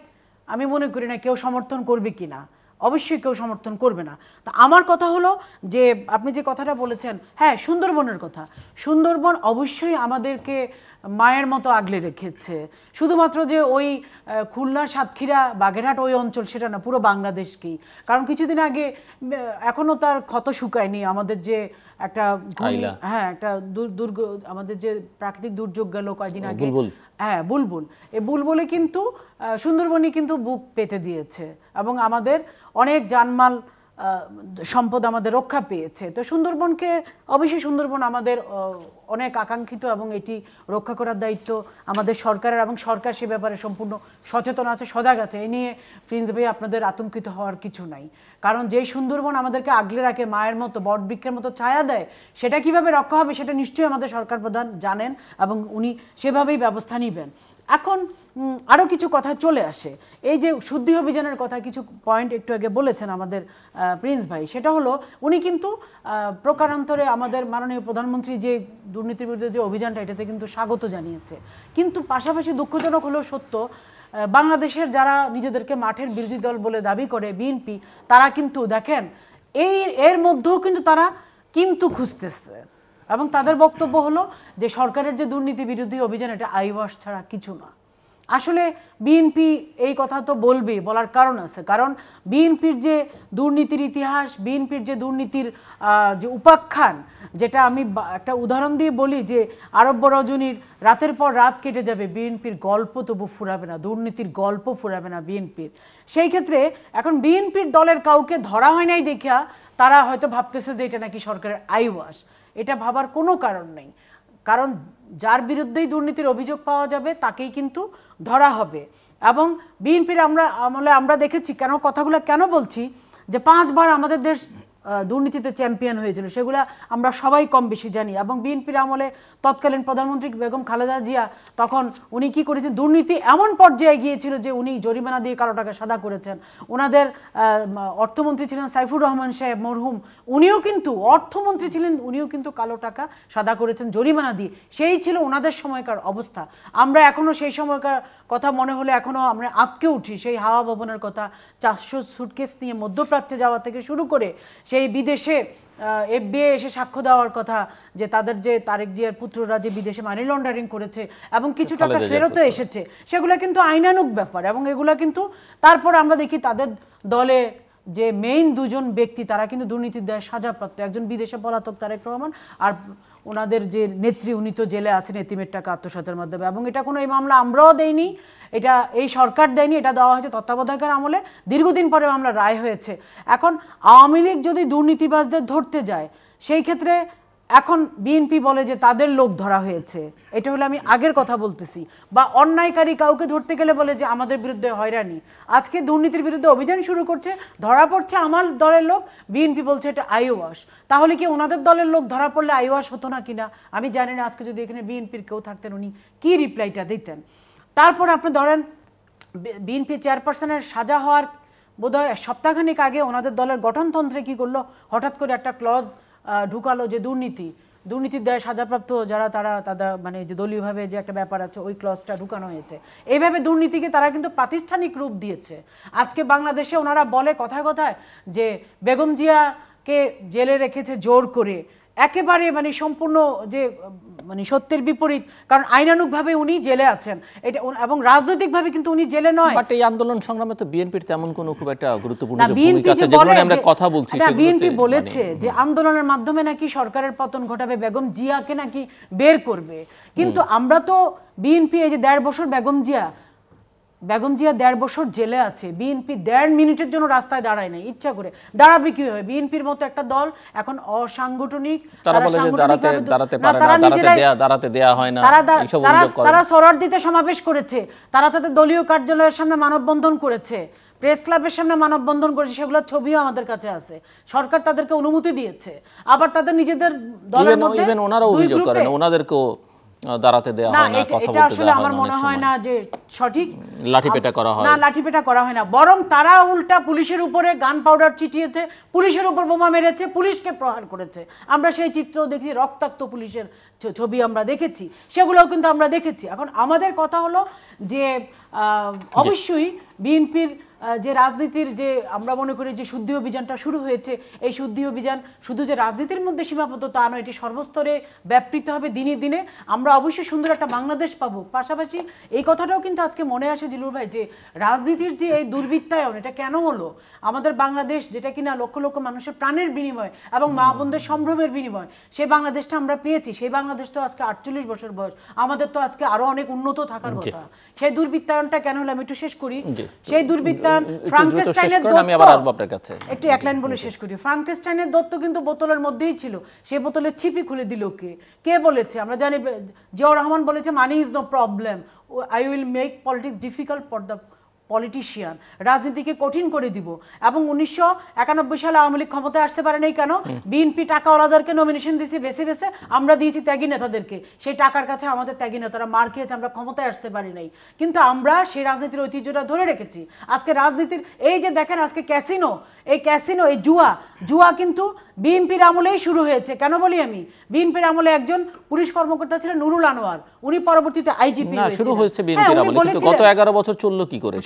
আমি মনে করি না কেউ সমর্থন করবে কি না অবশ্যই কেউ সমর্থন করবে না তা আমার কথা হলো যে আপনি যে কথাটা বলেছেন হ্যাঁ সুন্দরবনের কথা সুন্দরবন অবশ্যই আমাদেরকে মায়ের মতো আগলে রেখেছে শুধুমাত্র যে ওই খুলনা সাতক্ষীরা বাগেরহাট ওই অঞ্চল সেটা না পুরো বাংলাদেশকেই কারণ কিছুদিন আগে এখনও তার ক্ষত শুকায়নি আমাদের যে একটা হ্যাঁ একটা দুর্গ আমাদের যে প্রাকৃতিক দুর্যোগ গেল কয়েকদিন আগে হ্যাঁ বুলবুল এই বুলবুলে কিন্তু সুন্দরবনই কিন্তু বুক পেতে দিয়েছে এবং আমাদের অনেক জানমাল সম্পদ আমাদের রক্ষা পেয়েছে তো সুন্দরবনকে অবশ্যই সুন্দরবন আমাদের অনেক আকাঙ্ক্ষিত এবং এটি রক্ষা করার দায়িত্ব আমাদের সরকারের এবং সরকার সে ব্যাপারে সম্পূর্ণ সচেতন আছে সজাগ আছে এ নিয়ে প্রিন্স ভাই আপনাদের আতঙ্কিত হওয়ার কিছু নাই কারণ যে সুন্দরবন আমাদেরকে আগলে রাখে মায়ের মতো বট বৃক্ষের মতো ছায়া দেয় সেটা কিভাবে রক্ষা হবে সেটা নিশ্চয়ই আমাদের সরকার প্রধান জানেন এবং উনি সেভাবেই ব্যবস্থা নেবেন এখন আরও কিছু কথা চলে আসে এই যে শুদ্ধি অভিযানের কথা কিছু পয়েন্ট একটু আগে বলেছেন আমাদের প্রিন্স ভাই সেটা হলো উনি কিন্তু প্রকারান্তরে আমাদের মাননীয় প্রধানমন্ত্রী যে দুর্নীতির বিরুদ্ধে যে অভিযানটা এটাতে কিন্তু স্বাগত জানিয়েছে কিন্তু পাশাপাশি দুঃখজনক হলেও সত্য বাংলাদেশের যারা নিজেদেরকে মাঠের বিরোধী দল বলে দাবি করে বিএনপি তারা কিন্তু দেখেন এই এর মধ্যেও কিন্তু তারা কিন্তু খুঁজতেছে এবং তাদের বক্তব্য হলো যে সরকারের যে দুর্নীতি বিরোধী অভিযান এটা আইওয়াস ছাড়া কিছু না আসলে বিএনপি এই কথা তো বলবে বলার কারণ আছে কারণ বিএনপির যে দুর্নীতির ইতিহাস বিএনপির যে দুর্নীতির যে উপাখ্যান যেটা আমি একটা উদাহরণ দিয়ে বলি যে আরব্য রজনীর রাতের পর রাত কেটে যাবে বিএনপির গল্প তবু ফুরাবে না দুর্নীতির গল্প ফুরাবে না বিএনপির সেই ক্ষেত্রে এখন বিএনপির দলের কাউকে ধরা হয় নাই দেখিয়া তারা হয়তো ভাবতেছে যে এটা নাকি সরকারের আইওয়াশ এটা ভাবার কোনো কারণ নেই কারণ যার বিরুদ্ধেই দুর্নীতির অভিযোগ পাওয়া যাবে তাকেই কিন্তু ধরা হবে এবং বিএনপির আমরা আমলে আমরা দেখেছি কেন কথাগুলো কেন বলছি যে পাঁচবার আমাদের দেশ দুর্নীতিতে চ্যাম্পিয়ন হয়েছিল সেগুলো আমরা সবাই কম বেশি জানি এবং বিএনপির আমলে তৎকালীন প্রধানমন্ত্রী বেগম খালেদা জিয়া তখন উনি কি করেছেন দুর্নীতি এমন পর্যায়ে গিয়েছিল যে উনি জরিমানা দিয়ে কালো টাকা সাদা করেছেন ওনাদের অর্থমন্ত্রী ছিলেন সাইফুর রহমান সাহেব মরহুম উনিও কিন্তু অর্থমন্ত্রী ছিলেন উনিও কিন্তু কালো টাকা সাদা করেছেন জরিমানা দিয়ে সেই ছিল ওনাদের সময়কার অবস্থা আমরা এখনও সেই সময়কার কথা মনে হলে এখনও আমরা আঁতকে উঠি সেই হাওয়া ভবনের কথা চারশো সুটকেস নিয়ে মধ্যপ্রাচ্যে যাওয়া থেকে শুরু করে সেই বিদেশে এফবিআই এসে সাক্ষ্য দেওয়ার কথা যে তাদের যে তারেক জিয়ার পুত্ররা যে বিদেশে মানি লন্ডারিং করেছে এবং কিছু টাকা ফেরতও এসেছে সেগুলো কিন্তু আইনানুক ব্যাপার এবং এগুলো কিন্তু তারপর আমরা দেখি তাদের দলে যে মেইন দুজন ব্যক্তি তারা কিন্তু দুর্নীতির দেয় সাজাপ্রাপ্ত একজন বিদেশে পলাতক তারেক রহমান আর ওনাদের যে নেত্রী উনি তো জেলে আছেন এতিমের টাকা আত্মসাতের মাধ্যমে এবং এটা কোনো এই মামলা আমরাও দেইনি এটা এই সরকার দেয়নি এটা দেওয়া হয়েছে তত্ত্বাবধায়কের আমলে দীর্ঘদিন পরে মামলা রায় হয়েছে এখন আওয়ামী লীগ যদি দুর্নীতিবাজদের ধরতে যায় সেই ক্ষেত্রে এখন বিএনপি বলে যে তাদের লোক ধরা হয়েছে এটা হলো আমি আগের কথা বলতেছি বা অন্যায়কারী কাউকে ধরতে গেলে বলে যে আমাদের বিরুদ্ধে হয়রানি আজকে দুর্নীতির বিরুদ্ধে অভিযান শুরু করছে ধরা পড়ছে আমার দলের লোক বিএনপি বলছে এটা আইওয়াস তাহলে কি ওনাদের দলের লোক ধরা পড়লে আইওয়াস হতো না কিনা আমি জানি না আজকে যদি এখানে বিএনপির কেউ থাকতেন উনি কি রিপ্লাইটা দিতেন তারপর আপনি ধরেন বিএনপি চেয়ারপারসনের সাজা হওয়ার বোধহয় সপ্তাহখানেক আগে ওনাদের দলের গঠনতন্ত্রে কি করলো হঠাৎ করে একটা ক্লজ ঢুকালো যে দুর্নীতি দুর্নীতির দায়ে সাজাপ্রাপ্ত যারা তারা তাদের মানে যে দলীয়ভাবে যে একটা ব্যাপার আছে ওই ক্লসটা ঢুকানো হয়েছে এইভাবে দুর্নীতিকে তারা কিন্তু প্রাতিষ্ঠানিক রূপ দিয়েছে আজকে বাংলাদেশে ওনারা বলে কথায় কথায় যে বেগম জিয়া কে জেলে রেখেছে জোর করে একেবারে মানে সম্পূর্ণ যে মানে সত্যের বিপরীত কারণ আইনানুকভাবে উনি জেলে আছেন এটা এবং রাজনৈতিকভাবে কিন্তু উনি জেলে নয় বাট এই আন্দোলন সংগ্রামে তো বিএনপির তেমন কোনো খুব একটা গুরুত্বপূর্ণ ভূমিকা আছে যেমন আমরা কথা বলছি বিএনপি মানে- বলেছে যে আন্দোলনের মাধ্যমে নাকি সরকারের পতন ঘটাবে বেগম জিয়াকে নাকি বের করবে কিন্তু আমরা তো বিএনপি এই যে দেড় বছর বেগম জিয়া বেগম জিয়া দেড় বছর জেলে আছে বিএনপি দেড় মিনিটের জন্য রাস্তায় দাঁড়ায় নাই ইচ্ছা করে দাঁড়াবে কি হবে বিএনপির মতো একটা দল এখন অসাংগঠনিক তারা সরার দিতে সমাবেশ করেছে তারা তাদের দলীয় কার্যালয়ের সামনে মানববন্ধন করেছে প্রেস ক্লাবের সামনে মানববন্ধন করেছে সেগুলো ছবিও আমাদের কাছে আছে সরকার তাদেরকে অনুমতি দিয়েছে আবার তাদের নিজেদের দলের মধ্যে ওনারা অভিযোগ করেন ওনাদেরকেও দাঁড়াতে দেওয়া হয় না কথা এটা আসলে আমার মনে হয় না যে সঠিক লাঠিপেটা করা হয় না লাঠিপেটা করা হয় না বরং তারা উল্টা পুলিশের উপরে গান পাউডার ছিটিয়েছে পুলিশের উপর বোমা মেরেছে পুলিশকে প্রহার করেছে আমরা সেই চিত্র দেখি রক্তাক্ত পুলিশের ছবি আমরা দেখেছি সেগুলোও কিন্তু আমরা দেখেছি এখন আমাদের কথা হলো যে অবশ্যই বিএনপির যে রাজনীতির যে আমরা মনে করি যে শুদ্ধি অভিযানটা শুরু হয়েছে এই শুদ্ধি অভিযান শুধু যে রাজনীতির মধ্যে সীমাবদ্ধ তা নয় এটি সর্বস্তরে ব্যাপৃত হবে দিনে দিনে আমরা অবশ্যই সুন্দর একটা বাংলাদেশ পাবো পাশাপাশি এই কথাটাও কিন্তু আজকে মনে আসে জিলুর ভাই যে রাজনীতির যে এই দুর্বৃত্তায়ন এটা কেন হলো আমাদের বাংলাদেশ যেটা কিনা লক্ষ লক্ষ মানুষের প্রাণের বিনিময় এবং মা বোনদের সম্ভ্রমের বিনিময় সেই বাংলাদেশটা আমরা পেয়েছি সেই বাংলাদেশ তো আজকে আটচল্লিশ বছর বয়স আমাদের তো আজকে আরো অনেক উন্নত থাকার কথা সেই দুর্বৃত্তায়নটা কেন হলো আমি একটু শেষ করি সেই দুর্বৃত্ত শয়তান ফ্রাঙ্কেস্টাইনের আমি আবার আসবো আপনার কাছে একটু এক লাইন বলে শেষ করি ফ্রাঙ্কেস্টাইনের দত্ত কিন্তু বোতলের মধ্যেই ছিল সেই বোতলের ছিপি খুলে দিল কে কে বলেছে আমরা জানি জিয়াউর রহমান বলেছে money is no problem I will make politics difficult for the politician রাজনীতিকে কঠিন করে দিব এবং উনিশশো একানব্বই সালে আওয়ামী লীগ ক্ষমতায় আসতে পারে নাই কেন বিএনপি টাকাওয়ালাদেরকে নমিনেশন দিয়েছি বেছে বেছে আমরা দিয়েছি ত্যাগী নেতাদেরকে সেই টাকার কাছে আমাদের ত্যাগী নেতারা মার খেয়েছে আমরা ক্ষমতায় আসতে পারি নাই কিন্তু আমরা সেই রাজনীতির ঐতিহ্যটা ধরে রেখেছি আজকে রাজনীতির এই যে দেখেন আজকে ক্যাসিনো এই ক্যাসিনো এই জুয়া জুয়া কিন্তু বিএনপির আমলেই শুরু হয়েছে কেন বলি আমি বিএনপির আমলে একজন পুলিশ কর্মকর্তা ছিলেন নুরুল আনোয়ার উনি পরবর্তীতে আইজিপি শুরু হয়েছে হ্যাঁ, গত বছর চললো কি করে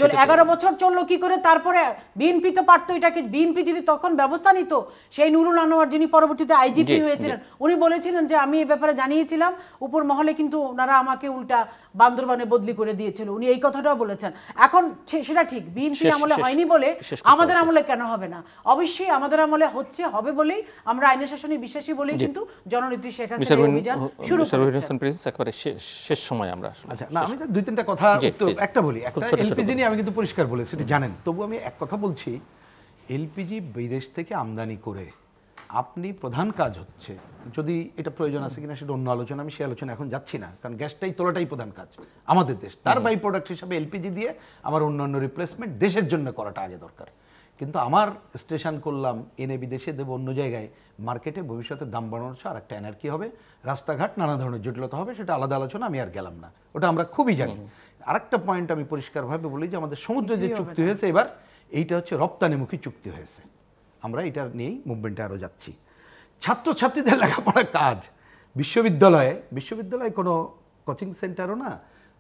বছর চললো কি করে তারপরে বিএনপি তো পারতো এটাকে বিএনপি যদি তখন ব্যবস্থা নিত সেই নুরুল আনোয়ার যিনি পরবর্তীতে আইজিপি হয়েছিলেন উনি বলেছিলেন যে আমি এ ব্যাপারে জানিয়েছিলাম উপর মহলে কিন্তু ওনারা আমাকে উল্টা বান্দরবানে বদলি করে দিয়েছিল উনি এই কথাটাও বলেছেন এখন সেটা ঠিক বিএনপি আমলে হয়নি বলে আমাদের আমলে কেন হবে না অবশ্যই আমাদের আমলে হচ্ছে হবে বলেই আমরা আইনের শাসনে বিশ্বাসী বলেই কিন্তু জননেত্রী শেখ হাসিনা অভিযান শুরু একেবারে শেষ সময় আমরা আচ্ছা না আমি দুই তিনটা কথা একটা বলি একটা এলপিজি নিয়ে আমি কিন্তু পরিষ্কার জানেন তবু আমি এক কথা বলছি এলপিজি বিদেশ থেকে আমদানি করে আপনি প্রধান কাজ হচ্ছে যদি এটা প্রয়োজন আছে কিনা সেটা অন্য আলোচনা আমি সেই আলোচনা এখন যাচ্ছি না কারণ গ্যাসটাই তোলাটাই প্রধান কাজ আমাদের দেশ তার বাই প্রোডাক্ট হিসাবে এলপিজি দিয়ে আমার অন্যান্য রিপ্লেসমেন্ট দেশের জন্য করাটা আগে দরকার কিন্তু আমার স্টেশন করলাম এনে বিদেশে দেবো অন্য জায়গায় মার্কেটে ভবিষ্যতে দাম বাড়ানোর হচ্ছে আর একটা এনার্কি হবে রাস্তাঘাট নানা ধরনের জটিলতা হবে সেটা আলাদা আলোচনা আমি আর গেলাম না ওটা আমরা খুবই জানি আরেকটা পয়েন্ট আমি পরিষ্কারভাবে বলি যে আমাদের সমুদ্রে যে চুক্তি হয়েছে এবার এইটা হচ্ছে রপ্তানিমুখী চুক্তি হয়েছে আমরা এটার নিয়েই মুভমেন্টে আরও যাচ্ছি ছাত্রছাত্রীদের লেখাপড়ার কাজ বিশ্ববিদ্যালয়ে বিশ্ববিদ্যালয়ে কোনো কোচিং সেন্টারও না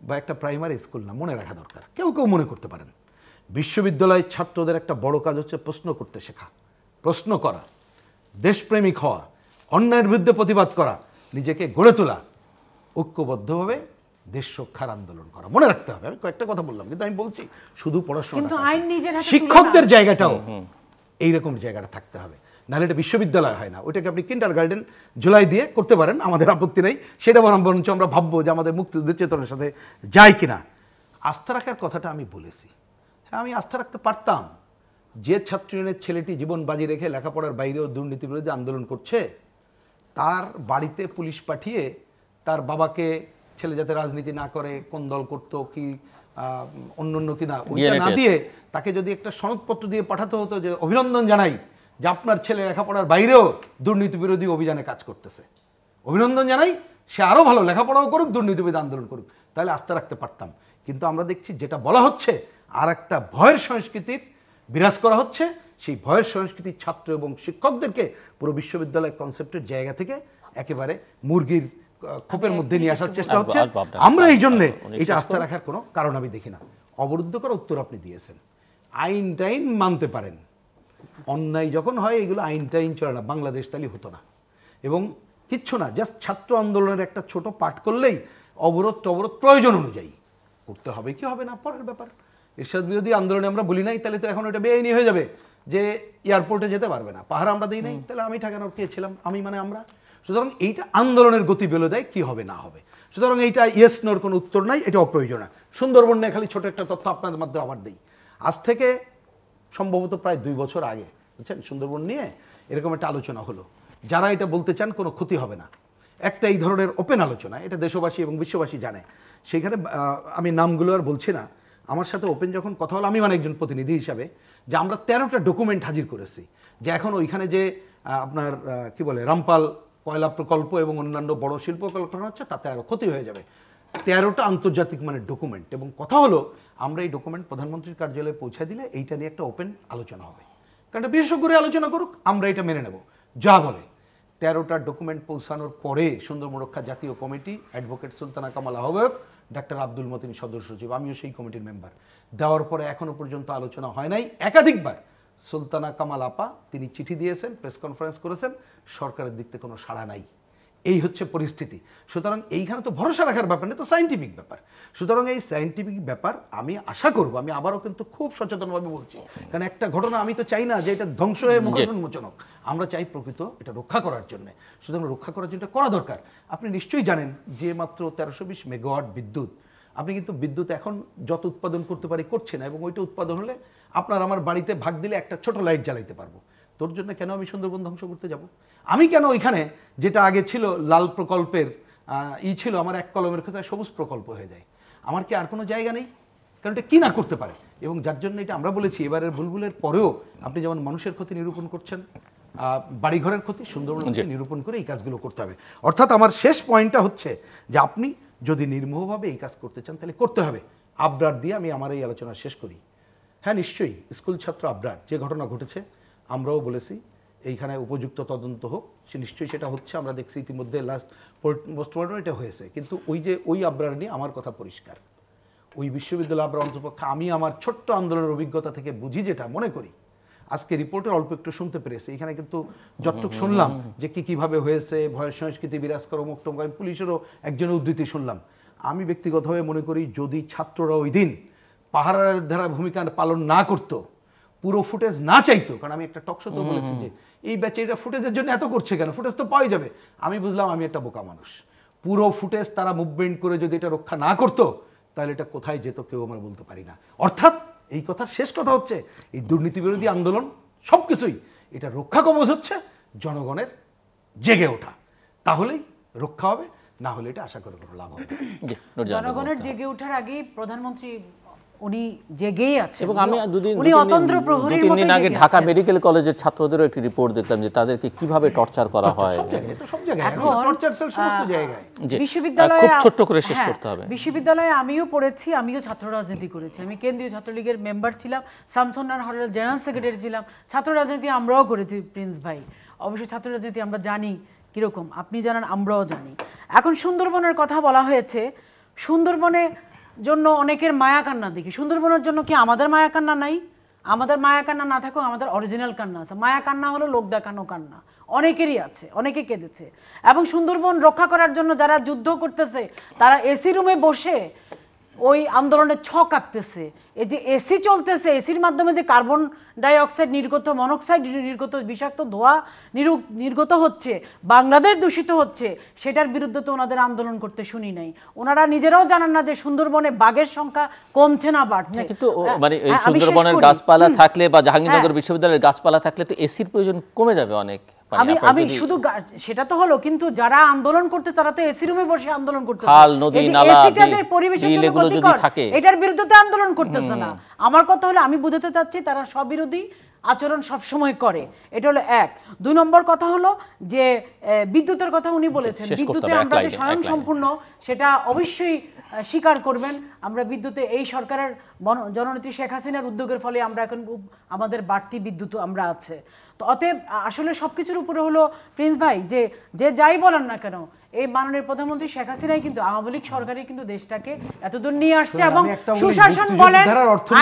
বা একটা প্রাইমারি স্কুল না মনে রাখা দরকার কেউ কেউ মনে করতে পারেন বিশ্ববিদ্যালয়ের ছাত্রদের একটা বড় কাজ হচ্ছে প্রশ্ন করতে শেখা প্রশ্ন করা দেশপ্রেমিক হওয়া অন্যায়ের বিরুদ্ধে প্রতিবাদ করা নিজেকে গড়ে তোলা ঐক্যবদ্ধভাবে দেশ রক্ষার আন্দোলন করা মনে রাখতে হবে আমি কয়েকটা কথা বললাম কিন্তু আমি বলছি শুধু পড়াশোনা শিক্ষকদের জায়গাটাও এইরকম জায়গাটা থাকতে হবে নাহলে এটা বিশ্ববিদ্যালয় হয় না ওইটাকে আপনি কিন্টার গার্ডেন জুলাই দিয়ে করতে পারেন আমাদের আপত্তি নেই সেটা বরঞ্চ আমরা ভাববো যে আমাদের মুক্তিযুদ্ধের চেতনার সাথে যায় কিনা আস্থা রাখার কথাটা আমি বলেছি হ্যাঁ আমি আস্থা রাখতে পারতাম যে ছাত্র ইউনিয়নের ছেলেটি জীবন বাজি রেখে লেখাপড়ার বাইরেও দুর্নীতি বিরোধী আন্দোলন করছে তার বাড়িতে পুলিশ পাঠিয়ে তার বাবাকে ছেলে যাতে রাজনীতি না করে কোন দল করতো কি অন্য অন্য কিনা ওইটা না দিয়ে তাকে যদি একটা সনদপত্র দিয়ে পাঠাতে হতো যে অভিনন্দন জানাই যে আপনার ছেলে লেখাপড়ার বাইরেও দুর্নীতি বিরোধী অভিযানে কাজ করতেছে অভিনন্দন জানাই সে আরও ভালো লেখাপড়াও করুক দুর্নীতিবিদ আন্দোলন করুক তাহলে আস্থা রাখতে পারতাম কিন্তু আমরা দেখছি যেটা বলা হচ্ছে আর একটা ভয়ের সংস্কৃতির বিরাজ করা হচ্ছে সেই ভয়ের সংস্কৃতির ছাত্র এবং শিক্ষকদেরকে পুরো বিশ্ববিদ্যালয় কনসেপ্টের জায়গা থেকে একেবারে মুরগির খোপের মধ্যে নিয়ে আসার চেষ্টা হচ্ছে আমরা এই জন্যে এটা আস্থা রাখার কোনো কারণ আমি দেখি না অবরুদ্ধ করার উত্তর আপনি দিয়েছেন আইন টাইন মানতে পারেন অন্যায় যখন হয় এগুলো আইন টাইন চলে না বাংলাদেশ তালি হতো না এবং কিচ্ছু না জাস্ট ছাত্র আন্দোলনের একটা ছোট পাঠ করলেই অবরোধ টবরোধ প্রয়োজন অনুযায়ী করতে হবে কি হবে না পরের ব্যাপার এরশাদ বিরোধী আন্দোলনে আমরা বলি নাই তাহলে তো এখন এটা বেআইনি হয়ে যাবে যে এয়ারপোর্টে যেতে পারবে না পাহাড় আমরা দিই নাই তাহলে আমি ঠেকানো কে ছিলাম আমি মানে আমরা সুতরাং এইটা আন্দোলনের গতি বেলে দেয় কী হবে না হবে সুতরাং এইটা ইয়েস নোর কোনো উত্তর নাই এটা অপ্রয়োজনীয় সুন্দরবন নিয়ে খালি ছোটো একটা তথ্য আপনাদের মাধ্যমে আবার দিই আজ থেকে সম্ভবত প্রায় দুই বছর আগে বুঝছেন সুন্দরবন নিয়ে এরকম একটা আলোচনা হলো যারা এটা বলতে চান কোনো ক্ষতি হবে না একটা এই ধরনের ওপেন আলোচনা এটা দেশবাসী এবং বিশ্ববাসী জানে সেখানে আমি নামগুলো আর বলছি না আমার সাথে ওপেন যখন কথা হলো আমি মানে একজন প্রতিনিধি হিসাবে যে আমরা তেরোটা ডকুমেন্ট হাজির করেছি যে এখন ওইখানে যে আপনার কি বলে রামপাল কয়লা প্রকল্প এবং অন্যান্য বড় শিল্প কলকারখানা হচ্ছে তাতে আরও ক্ষতি হয়ে যাবে তেরোটা আন্তর্জাতিক মানে ডকুমেন্ট এবং কথা হলো আমরা এই ডকুমেন্ট প্রধানমন্ত্রীর কার্যালয়ে পৌঁছে দিলে এইটা নিয়ে একটা ওপেন আলোচনা হবে কারণ এটা করে আলোচনা করুক আমরা এটা মেনে নেব যা বলে তেরোটা ডকুমেন্ট পৌঁছানোর পরে সুন্দর রক্ষা জাতীয় কমিটি অ্যাডভোকেট সুলতানা কামাল আহ্বায়ক ডাক্তার আব্দুল মতিন সদস্য সচিব আমিও সেই কমিটির মেম্বার দেওয়ার পরে এখনও পর্যন্ত আলোচনা হয় নাই একাধিকবার সুলতানা কামাল আপা তিনি চিঠি দিয়েছেন প্রেস কনফারেন্স করেছেন সরকারের দিক থেকে কোনো সাড়া নাই এই হচ্ছে পরিস্থিতি সুতরাং এইখানে তো ভরসা রাখার ব্যাপার না তো সাইন্টিফিক ব্যাপার সুতরাং এই সাইন্টিফিক ব্যাপার আমি আশা করব আমি আবারও কিন্তু খুব সচেতনভাবে বলছি কারণ একটা ঘটনা আমি তো চাই না যে এটা ধ্বংস হয়ে মুখোশোন্মোচন আমরা চাই প্রকৃত এটা রক্ষা করার জন্য সুতরাং রক্ষা করার জন্য করা দরকার আপনি নিশ্চয়ই জানেন যে মাত্র তেরোশো বিশ মেগাওয়াট বিদ্যুৎ আপনি কিন্তু বিদ্যুৎ এখন যত উৎপাদন করতে পারি করছে না এবং ওইটা উৎপাদন হলে আপনার আমার বাড়িতে ভাগ দিলে একটা ছোট লাইট জ্বালাইতে পারবো তোর জন্য কেন আমি সুন্দরবন ধ্বংস করতে যাব আমি কেন ওইখানে যেটা আগে ছিল লাল প্রকল্পের ই ছিল আমার এক কলমের ক্ষেত্রে সবুজ প্রকল্প হয়ে যায় আমার কি আর কোনো জায়গা নেই কারণ এটা কী না করতে পারে এবং যার জন্য এটা আমরা বলেছি এবারের ভুলভুলের পরেও আপনি যেমন মানুষের ক্ষতি নিরূপণ করছেন বাড়িঘরের ক্ষতি সুন্দরবন নিরূপণ করে এই কাজগুলো করতে হবে অর্থাৎ আমার শেষ পয়েন্টটা হচ্ছে যে আপনি যদি নির্মোহভাবে এই কাজ করতে চান তাহলে করতে হবে আবরার দিয়ে আমি আমার এই আলোচনা শেষ করি হ্যাঁ নিশ্চয়ই স্কুল ছাত্র আবরার যে ঘটনা ঘটেছে আমরাও বলেছি এইখানে উপযুক্ত তদন্ত হোক সে নিশ্চয়ই সেটা হচ্ছে আমরা দেখছি ইতিমধ্যে লাস্ট পোস্টমর্টম এটা হয়েছে কিন্তু ওই যে ওই আবরার নিয়ে আমার কথা পরিষ্কার ওই বিশ্ববিদ্যালয় আবরা অন্তপক্ষে আমি আমার ছোট্ট আন্দোলনের অভিজ্ঞতা থেকে বুঝি যেটা মনে করি আজকে রিপোর্টে অল্প একটু শুনতে পেরেছি এখানে কিন্তু যতটুকু শুনলাম যে কি কিভাবে হয়েছে ভয়ের সংস্কৃতি বিরাজ করো মুক্ত আমি পুলিশেরও একজনের উদ্ধৃতি শুনলাম আমি ব্যক্তিগতভাবে মনে করি যদি ছাত্ররা ওই দিন পাহারার ধারা ভূমিকা পালন না করতো পুরো ফুটেজ না চাইতো কারণ আমি একটা টকশো তো বলেছি যে এই ব্যাচে এটা ফুটেজের জন্য এত করছে কেন ফুটেজ তো পাওয়াই যাবে আমি বুঝলাম আমি একটা বোকা মানুষ পুরো ফুটেজ তারা মুভমেন্ট করে যদি এটা রক্ষা না করতো তাহলে এটা কোথায় যেত কেউ আমরা বলতে পারি না অর্থাৎ এই কথার শেষ কথা হচ্ছে এই দুর্নীতি বিরোধী আন্দোলন সব কিছুই এটা রক্ষা কবচ হচ্ছে জনগণের জেগে ওঠা তাহলেই রক্ষা হবে না হলে এটা আশা করে কোনো লাভ হবে জনগণের জেগে ওঠার আগেই প্রধানমন্ত্রী উনি জেগেই আছেন এবং আমি দুদিন উনি অতন্দ্র প্রহরীর মতো আগে ঢাকা মেডিকেল কলেজের ছাত্রদেরও একটি রিপোর্ট যে তাদেরকে কিভাবে টর্চার করা হয় সব জায়গায় টর্চার সেল সমস্ত জায়গায় বিশ্ববিদ্যালয়ে খুব ছোট করে শেষ হ্যাঁ, করতে হবে বিশ্ববিদ্যালয়ে আমিও পড়েছি আমিও ছাত্র রাজনীতি করেছি আমি কেন্দ্রীয় ছাত্রলীগের মেম্বার ছিলাম শামসুন্নার হলের জেনারেল সেক্রেটারি ছিলাম ছাত্র রাজনীতি আমরাও করেছি প্রিন্স ভাই অবশ্যই ছাত্র রাজনীতি আমরা জানি কিরকম আপনি জানান আমরাও জানি এখন সুন্দরবনের কথা বলা হয়েছে সুন্দরবনে জন্য অনেকের মায়া কান্না দেখি সুন্দরবনের জন্য কি আমাদের মায়া কান্না নাই আমাদের মায়া কান্না না থাকো আমাদের অরিজিনাল কান্না আছে মায়া কান্না হলো লোক দেখানো কান্না অনেকেরই আছে অনেকে কেঁদেছে এবং সুন্দরবন রক্ষা করার জন্য যারা যুদ্ধ করতেছে তারা এসি রুমে বসে ওই আন্দোলনের ছক আঁকতেছে এই যে এসি চলতেছে এসির মাধ্যমে যে কার্বন ডাইঅক্সাইড নির্গত মনোক্সাইড নির্গত বিষাক্ত ধোয়া নির্গত হচ্ছে বাংলাদেশ দূষিত হচ্ছে সেটার বিরুদ্ধে তো ওনাদের আন্দোলন করতে শুনি নাই ওনারা নিজেরাও জানান না যে সুন্দরবনে বাঘের সংখ্যা কমছে না বাড়ছে কিন্তু হ্যাঁ, মানে হ্যাঁ, সুন্দরবনের গাছপালা থাকলে বা হ্যাঁ। জাহাঙ্গীরনগর বিশ্ববিদ্যালয়ের গাছপালা থাকলে তো এসির প্রয়োজন কমে যাবে অনেক আমি আমি শুধু সেটা তো হলো কিন্তু যারা আন্দোলন করতে তারা তো এসি রুমে বসে আন্দোলন করতে খাল নদী নালা থাকে এটার বিরুদ্ধে তো আন্দোলন করতেছে না আমার কথা হলো আমি বুঝাতে চাচ্ছি তারা সবিরোধী আচরণ সবসময় করে এটা হলো এক দুই নম্বর কথা হলো যে বিদ্যুতের কথা উনি বলেছেন বিদ্যুতে আমরা যে সম্পূর্ণ সেটা অবশ্যই স্বীকার করবেন আমরা বিদ্যুতে এই সরকারের জননেত্রী শেখ হাসিনার উদ্যোগের ফলে আমরা এখন আমাদের বাড়তি বিদ্যুৎ আমরা আছে তো অতএব আসলে সব কিছুর উপরে হলো প্রিন্স ভাই যে যে যাই বলেন না কেন এই মাননীয় প্রধানমন্ত্রী শেখ হাসিনাই কিন্তু আওয়ামী লীগ সরকারই কিন্তু দেশটাকে এতদূর নিয়ে আসছে এবং সুশাসন বলেন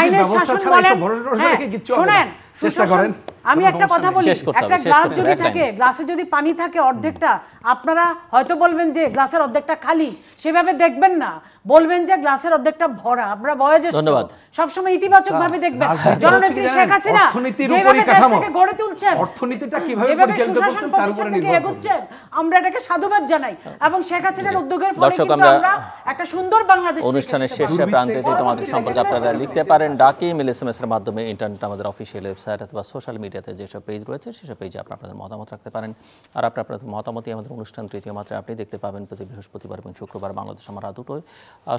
আইনের শাসন বলেন হ্যাঁ, শোনেন সুশাসন আমি একটা কথা বলি একটা গ্লাস যদি থাকে গ্লাসে যদি পানি থাকে অর্ধেকটা আপনারা হয়তো বলবেন যে গ্লাসের অর্ধেকটা খালি সেভাবে দেখবেন না বলবেন যে গ্লাসের অর্ধেকটা ভরা আমরা বয়েজে ধন্যবাদ সবসময় ইতিবাচক ভাবে দেখবেন জননেত্রী শেখ হাসিনা অর্থনীতির যেভাবে দেশটাকে গড়ে তুলছেন অর্থনীতিটা কিভাবে পরিচালিত করছেন তার উপরে নির্ভর করছেন আমরা এটাকে সাধুবাদ জানাই এবং শেখ হাসিনার আচ্ছা, উদ্যোগের ফলে কিন্তু আমরা একটা সুন্দর বাংলাদেশ অনুষ্ঠানের শেষে প্রান্তে তোমাদের সম্পর্কে আপনারা লিখতে পারেন ডাকি মেল এসএমএস এর মাধ্যমে ইন্টারনেট আমাদের অফিশিয়াল ওয়েবসাইট অথবা সোশ্যাল মিডিয়া মিডিয়াতে যেসব পেজ রয়েছে সেসব পেজে আপনার আপনাদের মতামত রাখতে পারেন আর আপনার আপনাদের মতামতই আমাদের অনুষ্ঠান তৃতীয় মাত্রায় আপনি দেখতে পাবেন প্রতি বৃহস্পতিবার এবং শুক্রবার বাংলাদেশ আমার দুটোই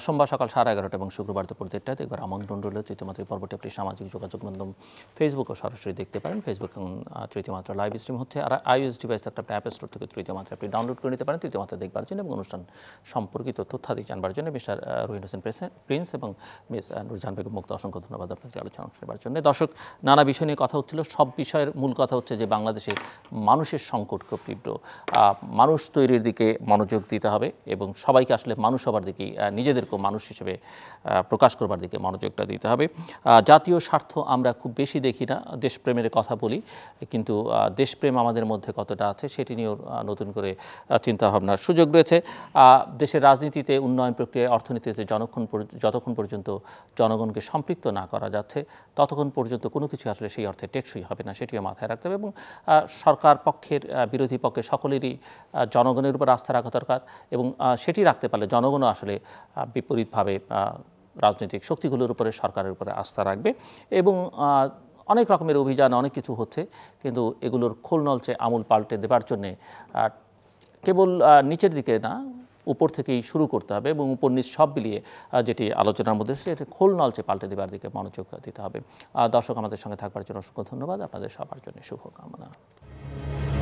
সোমবার সকাল সাড়ে এগারোটা এবং শুক্রবার দুপুর দেড়টায় একবার আমন্ত্রণ রইল তৃতীয় মাত্রায় পর্বটি আপনি সামাজিক যোগাযোগ মাধ্যম ফেসবুকও সরাসরি দেখতে পারেন ফেসবুক এবং তৃতীয় মাত্রা লাইভ স্ট্রিম হচ্ছে আর আইওএস ডিভাইস একটা অ্যাপ স্টোর থেকে তৃতীয় মাত্রা আপনি ডাউনলোড করে নিতে পারেন তৃতীয় মাত্রা দেখবার জন্য এবং অনুষ্ঠান সম্পর্কিত তথ্যাদি জানবার জন্য মিস্টার রহিন হোসেন প্রিন্স এবং মিস নুরজান বেগম মুক্ত অসংখ্য ধন্যবাদ আপনাকে আলোচনা নেবার জন্য দর্শক নানা বিষয় নিয়ে কথা হচ্ছিল সব বিষয় বিষয়ের মূল কথা হচ্ছে যে বাংলাদেশে মানুষের সংকট খুব তীব্র মানুষ তৈরির দিকে মনোযোগ দিতে হবে এবং সবাইকে আসলে মানুষ হবার দিকে নিজেদেরকে মানুষ হিসেবে প্রকাশ করবার দিকে মনোযোগটা দিতে হবে জাতীয় স্বার্থ আমরা খুব বেশি দেখি না দেশপ্রেমের কথা বলি কিন্তু দেশপ্রেম আমাদের মধ্যে কতটা আছে সেটি নিয়েও নতুন করে চিন্তাভাবনার সুযোগ রয়েছে দেশের রাজনীতিতে উন্নয়ন প্রক্রিয়ায় অর্থনীতিতে জনক্ষণ যতক্ষণ পর্যন্ত জনগণকে সম্পৃক্ত না করা যাচ্ছে ততক্ষণ পর্যন্ত কোনো কিছু আসলে সেই অর্থে টেকসই হবে না কিনা সেটিও মাথায় রাখতে হবে এবং সরকার পক্ষের বিরোধী পক্ষের সকলেরই জনগণের উপর আস্থা রাখা দরকার এবং সেটি রাখতে পারলে জনগণও আসলে বিপরীতভাবে রাজনৈতিক শক্তিগুলোর উপরে সরকারের উপরে আস্থা রাখবে এবং অনেক রকমের অভিযান অনেক কিছু হচ্ছে কিন্তু এগুলোর খোল নলচে আমূল পাল্টে দেবার জন্যে কেবল নিচের দিকে না উপর থেকেই শুরু করতে হবে এবং উপর নিচ সব মিলিয়ে যেটি আলোচনার মধ্যে সেটি খোল নলচে পাল্টে দেবার দিকে মনোযোগ দিতে হবে দর্শক আমাদের সঙ্গে থাকবার জন্য অসংখ্য ধন্যবাদ আপনাদের সবার জন্য শুভকামনা